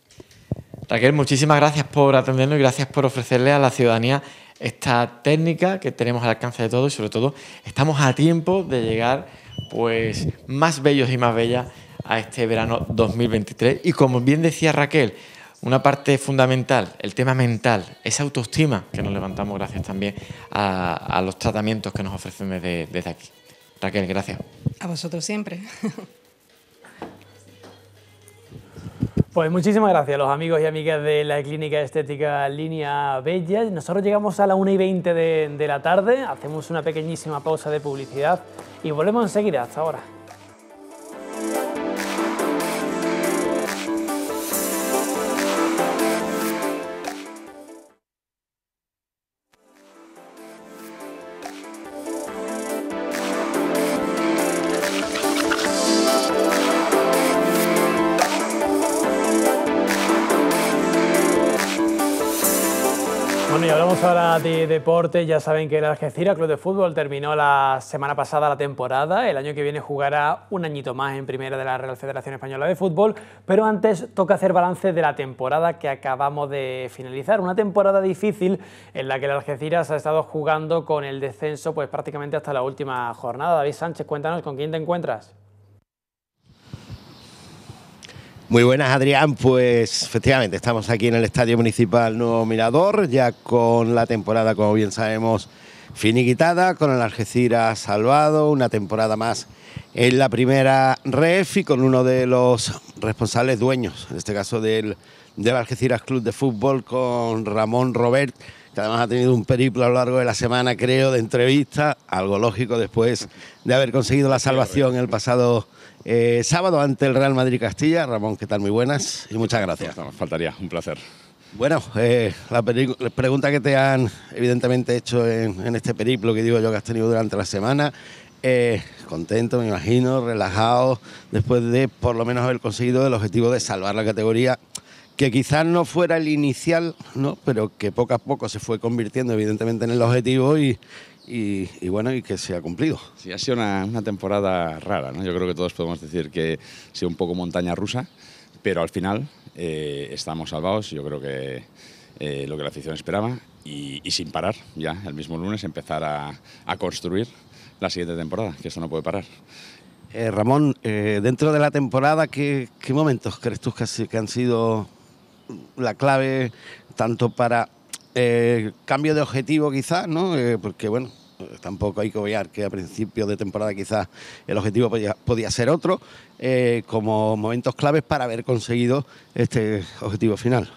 Raquel, muchísimas gracias por atendernos y gracias por ofrecerle a la ciudadanía esta técnica que tenemos al alcance de todos y sobre todo estamos a tiempo de llegar pues más bellos y más bellas a este verano 2023 y como bien decía Raquel, una parte fundamental, el tema mental, esa autoestima que nos levantamos gracias también a, los tratamientos que nos ofrecen desde aquí. Raquel, gracias. A vosotros siempre. [laughs] Pues muchísimas gracias a los amigos y amigas de la Clínica Estética Línea Bella. Nosotros llegamos a la 1 y 20 de, de la tarde, hacemos una pequeñísima pausa de publicidad y volvemos enseguida. Hasta ahora. De deporte, ya saben que el Algeciras Club de Fútbol terminó la semana pasada la temporada, el año que viene jugará un añito más en primera de la Real Federación Española de Fútbol, pero antes toca hacer balance de la temporada que acabamos de finalizar, una temporada difícil en la que el Algeciras ha estado jugando con el descenso pues prácticamente hasta la última jornada. David Sánchez, cuéntanos con quién te encuentras. Muy buenas, Adrián. Pues efectivamente, estamos aquí en el Estadio Municipal Nuevo Mirador, ya con la temporada, como bien sabemos, finiquitada, con el Algeciras salvado, una temporada más en la primera ref y con uno de los responsables dueños, en este caso del, Algeciras Club de Fútbol, con Ramón Robert, que además ha tenido un periplo a lo largo de la semana, creo, de entrevista, algo lógico después de haber conseguido la salvación el pasado eh, sábado ante el Real Madrid Castilla. Ramón, ¿qué tal? Muy buenas y muchas gracias. No, faltaría, un placer. Bueno, eh, la, pregunta que te han evidentemente hecho en, este periplo que digo yo que has tenido durante la semana, eh, contento, me imagino, relajado, después de por lo menos haber conseguido el objetivo de salvar la categoría, que quizás no fuera el inicial, ¿no? pero que poco a poco se fue convirtiendo evidentemente en el objetivo y, y, bueno, y que se ha cumplido. Sí, ha sido una, temporada rara, ¿no? Yo creo que todos podemos decir que ha sido un poco montaña rusa, pero al final eh, estamos salvados, yo creo que eh, lo que la afición esperaba, y, sin parar, ya el mismo lunes empezar a, construir la siguiente temporada, que eso no puede parar. Eh, Ramón, dentro de la temporada, ¿qué, ¿qué, momentos crees tú que han sido la clave tanto para eh, cambio de objetivo quizás, ¿no? Eh, porque bueno, tampoco hay que obviar que a principio de temporada quizás el objetivo podía, ser otro, eh, como momentos claves para haber conseguido este objetivo final.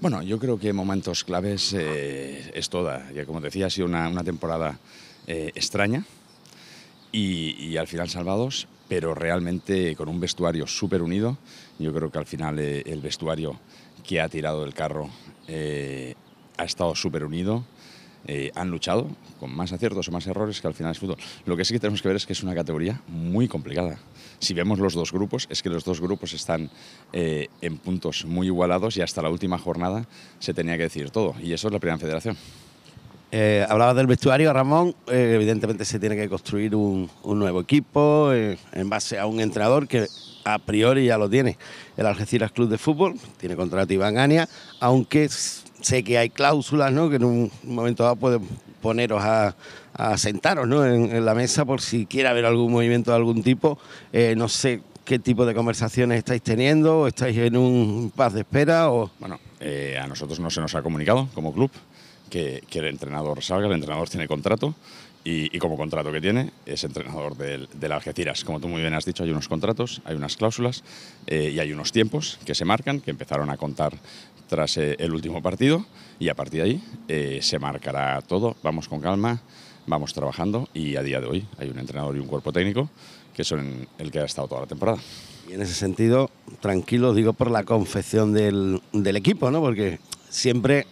Bueno, yo creo que momentos claves es toda. Ya como decía, ha sido una, temporada extraña y, al final salvados, pero realmente con un vestuario súper unido. Yo creo que al final el vestuario que ha tirado el carro ha estado súper unido. Eh, han luchado con más aciertos o más errores que al final es fútbol. Lo que sí que tenemos que ver es que es una categoría muy complicada. Si vemos los dos grupos, es que los dos grupos están eh, en puntos muy igualados y hasta la última jornada se tenía que decir todo. Y eso es la primera federación. Eh, hablabas del vestuario, Ramón. Eh, evidentemente se tiene que construir un, nuevo equipo en base a un entrenador que a priori ya lo tiene. El Algeciras Club de Fútbol tiene contrato Iván Gania, aunque sé que hay cláusulas, ¿no? Que en un momento dado pueden poneros a, sentaros, ¿no? En, la mesa por si quiere haber algún movimiento de algún tipo. Eh, no sé qué tipo de conversaciones estáis teniendo, estáis en un paz de espera o... Bueno, eh, a nosotros no se nos ha comunicado como club que, el entrenador salga, el entrenador tiene contrato y, como contrato que tiene es entrenador del, del, Algeciras. Como tú muy bien has dicho, hay unos contratos, hay unas cláusulas eh, y hay unos tiempos que se marcan, que empezaron a contar tras eh, el último partido y a partir de ahí eh, se marcará todo. Vamos con calma, vamos trabajando y a día de hoy hay un entrenador y un cuerpo técnico que son el que ha estado toda la temporada. Y en ese sentido, tranquilo, digo por la confección del, equipo, ¿no? Porque siempre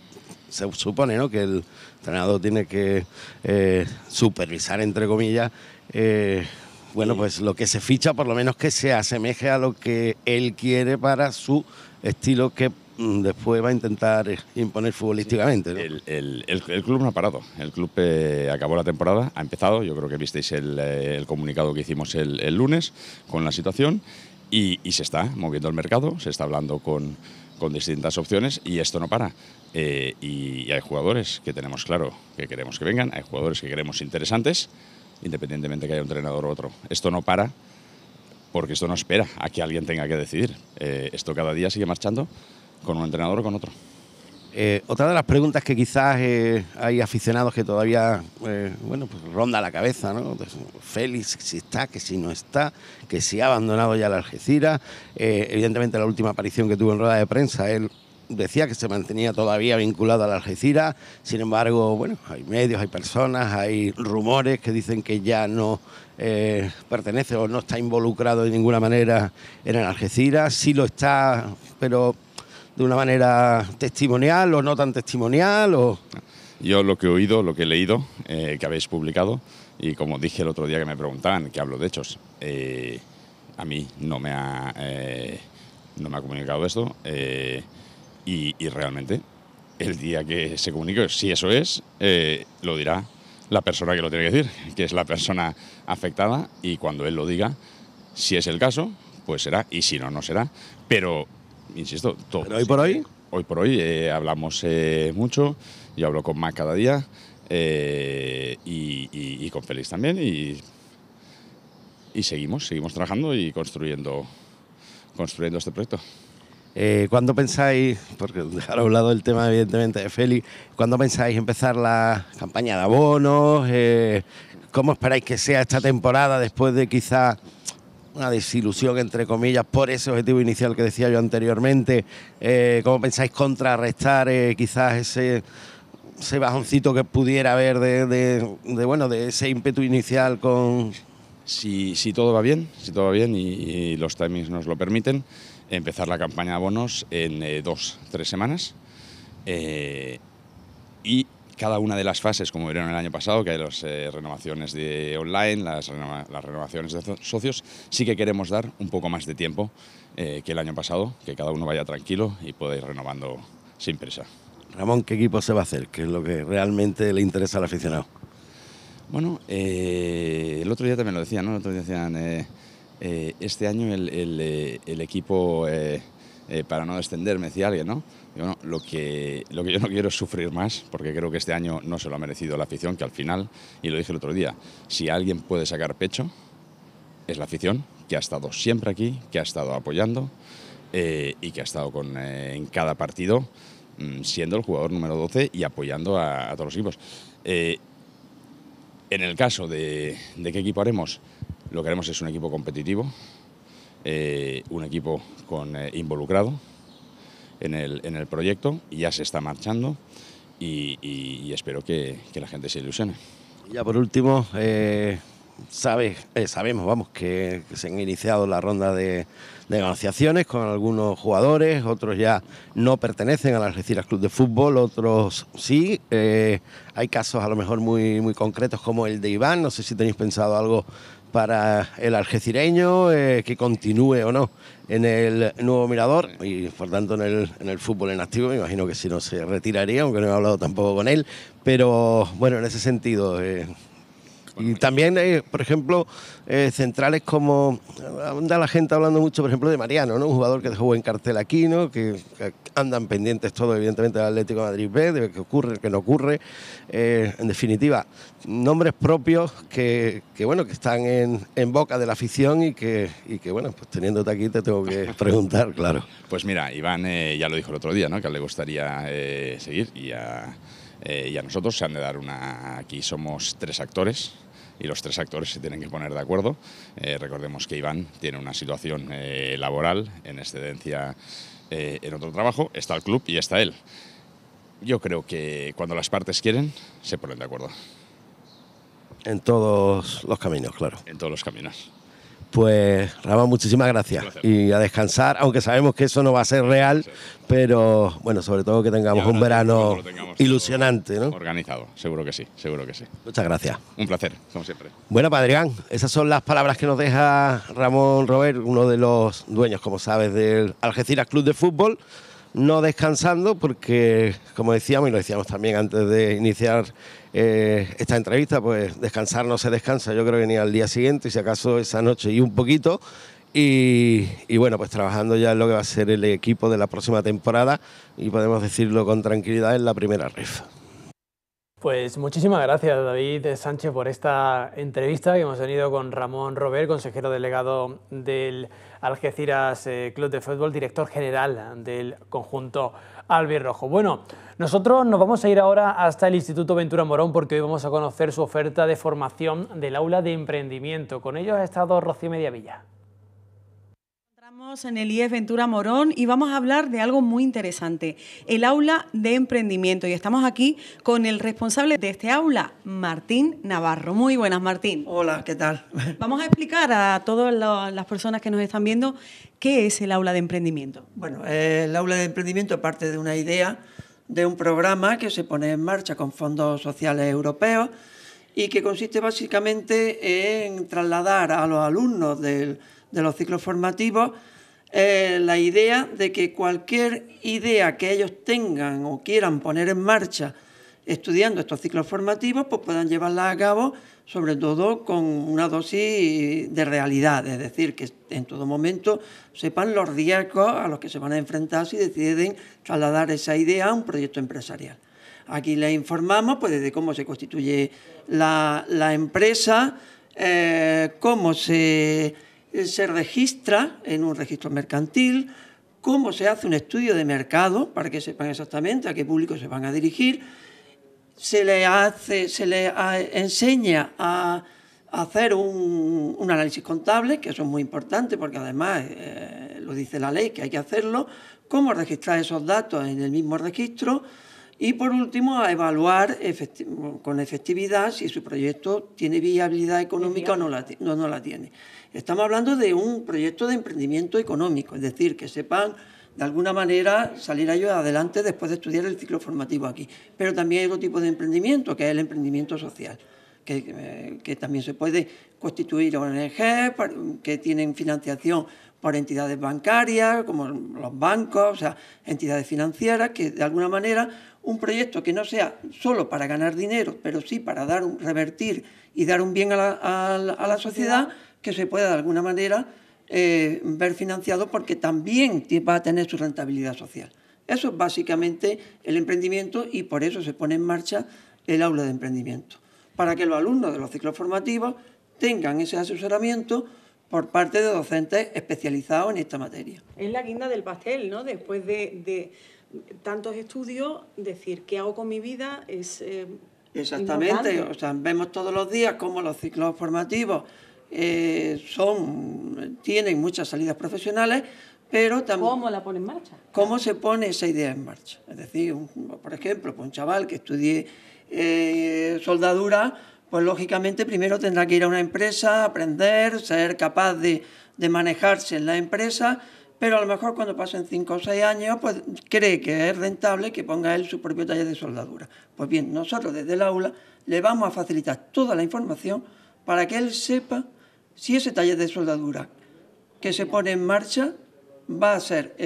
se supone que el entrenador tiene que eh, supervisar, entre comillas, bueno, pues lo que se ficha, por lo menos que se asemeje a lo que él quiere para su estilo que Mm, después va a intentar eh, imponer futbolísticamente. El, club no ha parado. El club eh, acabó la temporada, ha empezado. Yo creo que visteis el, eh, comunicado que hicimos el, lunes con la situación y, se está moviendo el mercado, se está hablando con, distintas opciones y esto no para. y, hay jugadores que tenemos claro que queremos que vengan, hay jugadores que queremos interesantes, independientemente que haya un entrenador u otro. Esto no para porque esto no espera a que alguien tenga que decidir. esto cada día sigue marchando con un entrenador o con otro. Eh, otra de las preguntas que quizás eh, hay aficionados que todavía, eh, bueno, pues ronda la cabeza, ¿no? Félix, si está, que si no está, que si ha abandonado ya la Algeciras. evidentemente, la última aparición que tuvo en rueda de prensa, él decía que se mantenía todavía vinculado a la Algeciras. Sin embargo, bueno, hay medios, hay personas, hay rumores que dicen que ya no pertenece o no está involucrado de ninguna manera en el Algeciras. Sí lo está, pero de una manera testimonial o no tan testimonial? O... Yo lo que he oído, lo que he leído, eh, que habéis publicado, y como dije el otro día que me preguntaban, que hablo de hechos, eh, a mí no me ha, eh, no me ha comunicado esto, y, y, realmente el día que se comunique, si eso es, lo dirá la persona que lo tiene que decir, que es la persona afectada, y cuando él lo diga, si es el caso, pues será, y si no, no será. Pero insisto, todo. hoy por hoy. Hoy eh, por hoy hablamos eh, mucho, yo hablo con Mac cada día eh, y, con Félix también y, seguimos, seguimos trabajando y construyendo, construyendo este proyecto. Eh, ¿Cuándo pensáis, porque dejar a un lado el tema evidentemente de Félix, ¿cuándo pensáis empezar la campaña de abonos? ¿Cómo esperáis que sea esta temporada después de quizá una desilusión, entre comillas, por ese objetivo inicial que decía yo anteriormente. Eh, ¿Cómo pensáis contrarrestar eh, quizás ese, bajoncito que pudiera haber de, bueno, de ese ímpetu inicial con... Si, todo va bien, si todo va bien y, los timings nos lo permiten, empezar la campaña de bonos en eh, dos, tres semanas. y cada una de las fases, como vieron el año pasado, que hay las eh, renovaciones de online, las, renovaciones de socios, sí que queremos dar un poco más de tiempo eh, que el año pasado, que cada uno vaya tranquilo y pueda ir renovando sin presa. Ramón, ¿qué equipo se va a hacer? ¿Qué es lo que realmente le interesa al aficionado? Bueno, eh, el otro día también lo decían, ¿no? El otro día decían, este año el, el equipo, para no descender, me decía alguien, ¿no? lo, que, lo que yo no quiero es sufrir más, porque creo que este año no se lo ha merecido la afición, que al final, y lo dije el otro día, si alguien puede sacar pecho, es la afición, que ha estado siempre aquí, que ha estado apoyando eh, y que ha estado con, eh, en cada partido mm, siendo el jugador número 12 y apoyando a, todos los equipos. Eh, en el caso de, qué equipo haremos, lo que haremos es un equipo competitivo, un equipo con, involucrado, en el, proyecto y ya se está marchando y, espero que, la gente se ilusione. Ya por último, eh, eh, sabemos vamos, que, se han iniciado la ronda de, negociaciones con algunos jugadores, otros ya no pertenecen a las Algeciras Club de Fútbol, otros sí. Eh, hay casos a lo mejor muy, muy concretos como el de Iván, no sé si tenéis pensado algo para el algecireño eh, que continúe o no en el nuevo mirador y por tanto en el, en el fútbol en activo. Me imagino que si no se retiraría, aunque no he hablado tampoco con él. Pero bueno, en ese sentido, eh, y también, hay eh, por ejemplo, eh, centrales como. Anda la gente hablando mucho, por ejemplo, de Mariano, ¿no? Un jugador que dejó en cartel aquí, Que, andan pendientes todo, evidentemente, del Atlético Madrid B, de qué ocurre, qué no ocurre. Eh, en definitiva, nombres propios que, bueno, que están en, boca de la afición y que, y que, bueno, pues teniéndote aquí te tengo que [laughs] preguntar, claro. Pues mira, Iván ya lo dijo el otro día, ¿no? Que le gustaría seguir y y a nosotros se han de dar una... Aquí somos tres actores, y los tres actores se tienen que poner de acuerdo. Eh, recordemos que Iván tiene una situación eh, laboral en excedencia eh, en otro trabajo, está el club y está él. Yo creo que cuando las partes quieren, se ponen de acuerdo. En todos los caminos, claro. En todos los caminos. Pues Ramón, muchísimas gracias. Y a descansar, aunque sabemos que eso no va a ser real, pero bueno, sobre todo que tengamos un verano ilusionante, ¿no? Organizado, seguro que sí, seguro que sí. Muchas gracias. Un placer, como siempre. Bueno, Padrián, esas son las palabras que nos deja Ramón Robert, uno de los dueños, como sabes, del Algeciras Club de Fútbol. No descansando, porque como decíamos, y lo decíamos también antes de iniciar eh, esta entrevista, pues descansar no se descansa, yo creo que venía al día siguiente, y si acaso esa noche y un poquito. Y, bueno, pues trabajando ya en lo que va a ser el equipo de la próxima temporada y podemos decirlo con tranquilidad en la primera ref. Pues muchísimas gracias David Sánchez por esta entrevista que hemos tenido con Ramón Robert, consejero delegado del Algeciras eh, Club de Fútbol, director general del conjunto albirrojo. Bueno, nosotros nos vamos a ir ahora hasta el Instituto Ventura Morón porque hoy vamos a conocer su oferta de formación del aula de emprendimiento. Con ellos ha estado Rocío Mediavilla. Estamos en el IES Ventura Morón y vamos a hablar de algo muy interesante, el aula de emprendimiento. Y estamos aquí con el responsable de este aula, Martín Navarro. Muy buenas, Martín. Hola, ¿qué tal? [laughs] Vamos a explicar a todas las personas que nos están viendo qué es el aula de emprendimiento. Bueno, eh, el aula de emprendimiento parte de una idea de un programa que se pone en marcha con fondos sociales europeos y que consiste básicamente en trasladar a los alumnos de los ciclos formativos eh, la idea de que cualquier idea que ellos tengan o quieran poner en marcha estudiando estos ciclos formativos, pues puedan llevarla a cabo sobre todo con una dosis de realidad, es decir, que en todo momento sepan los riesgos a los que se van a enfrentar si deciden trasladar esa idea a un proyecto empresarial. Aquí les informamos pues, cómo se constituye la, empresa, eh, cómo se, se registra en un registro mercantil, cómo se hace un estudio de mercado para que sepan exactamente a qué público se van a dirigir se le hace, se le ah, enseña a hacer un, análisis contable, que eso es muy importante porque además eh, lo dice la ley que hay que hacerlo, cómo registrar esos datos en el mismo registro y por último a evaluar con efectividad si su proyecto tiene viabilidad económica o no no la tiene. Estamos hablando de un proyecto de emprendimiento económico, es decir, que sepan de alguna manera salir yo adelante después de estudiar el ciclo formativo aquí. Pero también hay otro tipo de emprendimiento, que es el emprendimiento social, que, eh, también se puede constituir ONG, que tienen financiación por entidades bancarias, como los bancos, o sea, entidades financieras, que de alguna manera un proyecto que no sea solo para ganar dinero, pero sí para dar un, revertir y dar un bien a la sociedad, que se pueda de alguna manera eh, ver financiado porque también va a tener su rentabilidad social. Eso es básicamente el emprendimiento y por eso se pone en marcha el aula de emprendimiento, para que los alumnos de los ciclos formativos tengan ese asesoramiento por parte de docentes especializados en esta materia. Es la guinda del pastel, ¿no? Después de, tantos estudios, decir qué hago con mi vida es... Eh, Exactamente, o sea, vemos todos los días cómo los ciclos formativos eh, son, tienen muchas salidas profesionales, pero también... ¿Cómo la pone en marcha? ¿Cómo se pone esa idea en marcha? Es decir, por ejemplo, pues un chaval que estudie eh, soldadura, pues lógicamente primero tendrá que ir a una empresa, aprender, ser capaz de, de manejarse en la empresa, pero a lo mejor cuando pasen 5 o 6 años, pues cree que es rentable que ponga él su propio taller de soldadura. Pues bien, nosotros desde el aula le vamos a facilitar toda la información para que él sepa si ese taller de soldadura que se pone en marcha va a ser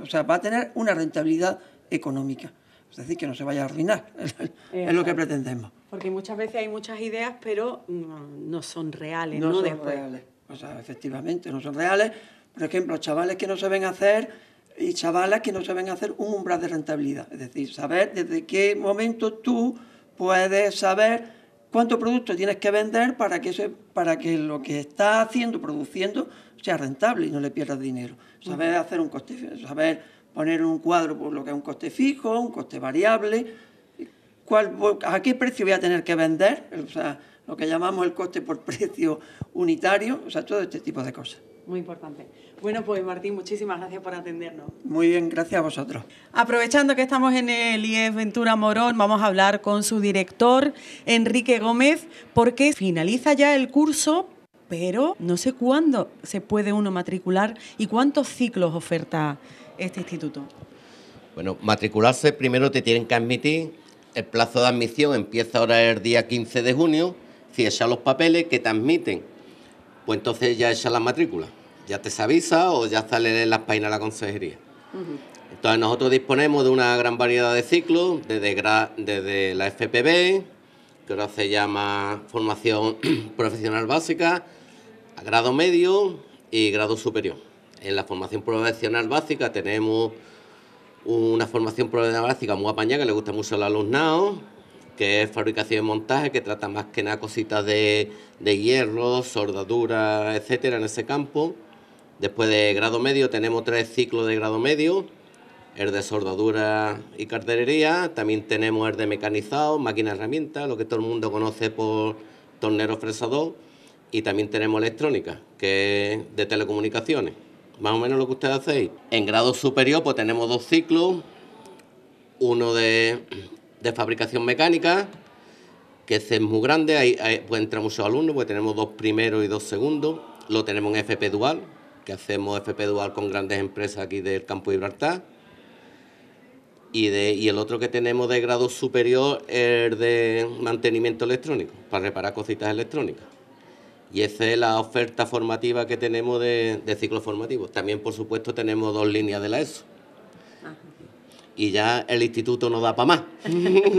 o va a tener una rentabilidad económica. Es decir, que no se vaya a arruinar, [laughs] es lo que pretendemos. Porque muchas veces hay muchas ideas, pero mm, no son reales, ¿no? Son reales, o efectivamente, no son reales. Por ejemplo, chavales que no saben hacer y chavalas que no saben hacer un umbral de rentabilidad. Es decir, saber desde qué momento tú puedes saber cuánto producto tienes que vender para que, para que lo que estás haciendo, produciendo, sea rentable y no le pierdas dinero. Saber hacer un coste, saber poner un cuadro por lo que es un coste fijo, un coste variable, a qué precio voy a tener que vender, o sea, lo que llamamos el coste por [laughs] precio unitario, o sea, todo este tipo de cosas. Muy importante. Bueno, pues Martín, muchísimas gracias por atendernos. Muy bien, gracias a vosotros. Aprovechando que estamos en el IES Ventura Morón, vamos a hablar con su director, Enrique Gómez, porque finaliza ya el curso, pero no sé cuándo se puede uno matricular y cuántos ciclos oferta este instituto. Bueno, matricularse primero te tienen que admitir, el plazo de admisión empieza ahora el día 15 de junio, si los papeles que te admiten, pues entonces ya echas la matrícula ya te se avisa o ya sale en las páginas de la consejería. Entonces nosotros disponemos de una gran variedad de ciclos, desde, la FPB, que ahora se llama formación [clears throat] profesional básica, a grado medio y grado superior. En la formación profesional básica tenemos una formación profesional básica muy apañada, que le gusta mucho a los alumnado, que es fabricación y montaje, que trata más que nada cositas de, hierro, soldadura, etcétera, en ese campo. Después de grado medio tenemos tres ciclos de grado medio, el de soldadura y carterería, también tenemos el de mecanizado, máquina herramienta, lo que todo el mundo conoce por tornero fresador, y también tenemos electrónica, que es de telecomunicaciones, más o menos lo que ustedes hacéis. En grado superior pues tenemos dos ciclos, uno de, fabricación mecánica, que es muy grande, ahí, entra muchos alumnos, pues tenemos dos primeros y dos segundos, lo tenemos en FP dual, hacemos FP Dual con grandes empresas aquí del campo de Gibraltar. Y, de, el otro que tenemos de grado superior es de mantenimiento electrónico, para reparar cositas electrónicas. Y esa es la oferta formativa que tenemos de, de ciclo formativo. También, por supuesto, tenemos dos líneas de la ESO. Y ya el instituto no da para más. [laughs] la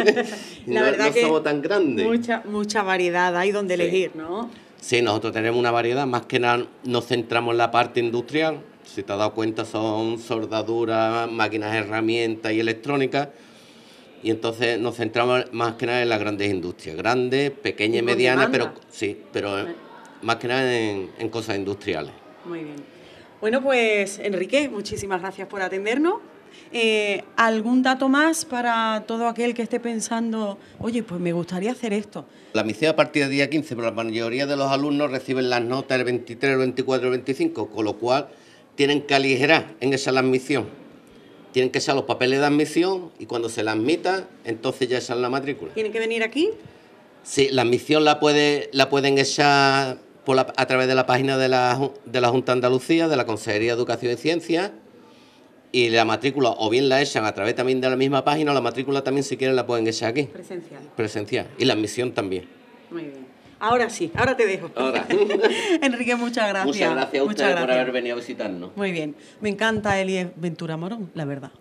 no, verdad no somos tan grandes. Mucha, mucha variedad hay donde elegir, ¿no? Sí, nosotros tenemos una variedad, más que nada nos centramos en la parte industrial, si te has dado cuenta son sordaduras, máquinas, herramientas y electrónicas, y entonces nos centramos más que nada en las grandes industrias, grandes, pequeñas y medianas, pero sí, pero más que nada en cosas industriales. Muy bien. Bueno, pues Enrique, muchísimas gracias por atendernos. Eh, ¿Algún dato más para todo aquel que esté pensando, oye, pues me gustaría hacer esto? La misión a partir del día 15, pero la mayoría de los alumnos reciben las notas del 23, 24, el 25, con lo cual tienen que aligerar en esa la admisión. Tienen que ser los papeles de admisión y cuando se la admita, entonces ya esa la matrícula. ¿Tienen que venir aquí? Sí, la admisión la, pueden echar a través de la página de la, Junta de Andalucía, de la Consejería de Educación y Ciencias y la matrícula o bien la echan a través también de la misma página o la matrícula también si quieren la pueden echar aquí. Presencial. Presencial. Y la admisión también. Muy bien. Ahora sí, ahora te dejo. Ahora. [laughs] Enrique, muchas gracias. Muchas gracias a ustedes por haber venido a visitarnos. Muy bien. Me encanta Elie Ventura Morón, la verdad.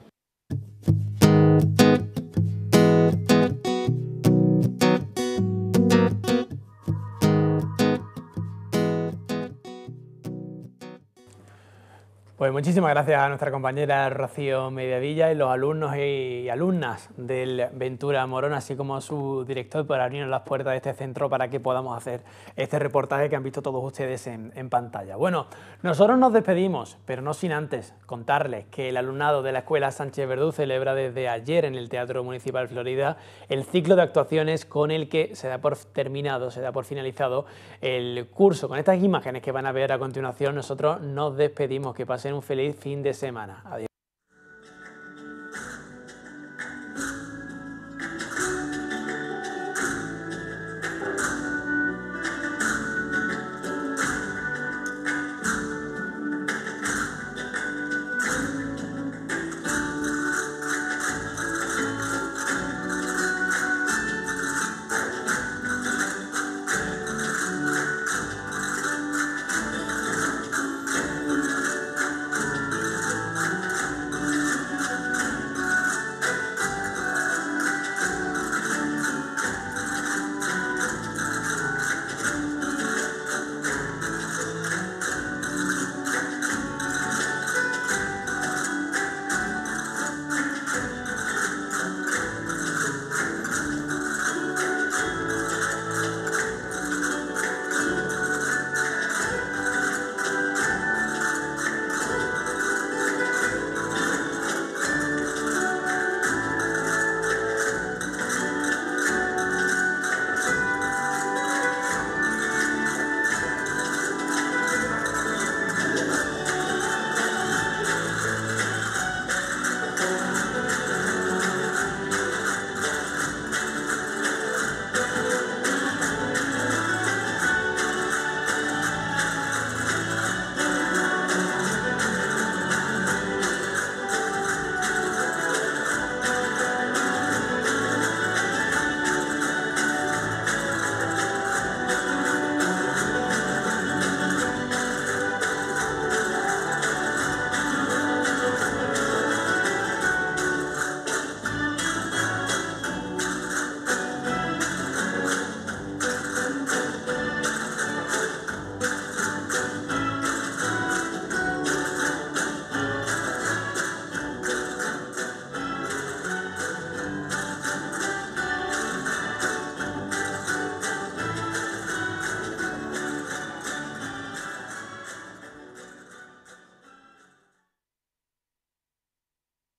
Pues muchísimas gracias a nuestra compañera Rocío Mediadilla y los alumnos y alumnas del Ventura Morón, así como a su director, por abrirnos las puertas de este centro para que podamos hacer este reportaje que han visto todos ustedes en, en, pantalla. Bueno, nosotros nos despedimos, pero no sin antes contarles que el alumnado de la Escuela Sánchez Verdú celebra desde ayer en el Teatro Municipal Florida el ciclo de actuaciones con el que se da por terminado, se da por finalizado el curso. Con estas imágenes que van a ver a continuación, nosotros nos despedimos. Que pasen un feliz fin de semana. Adiós.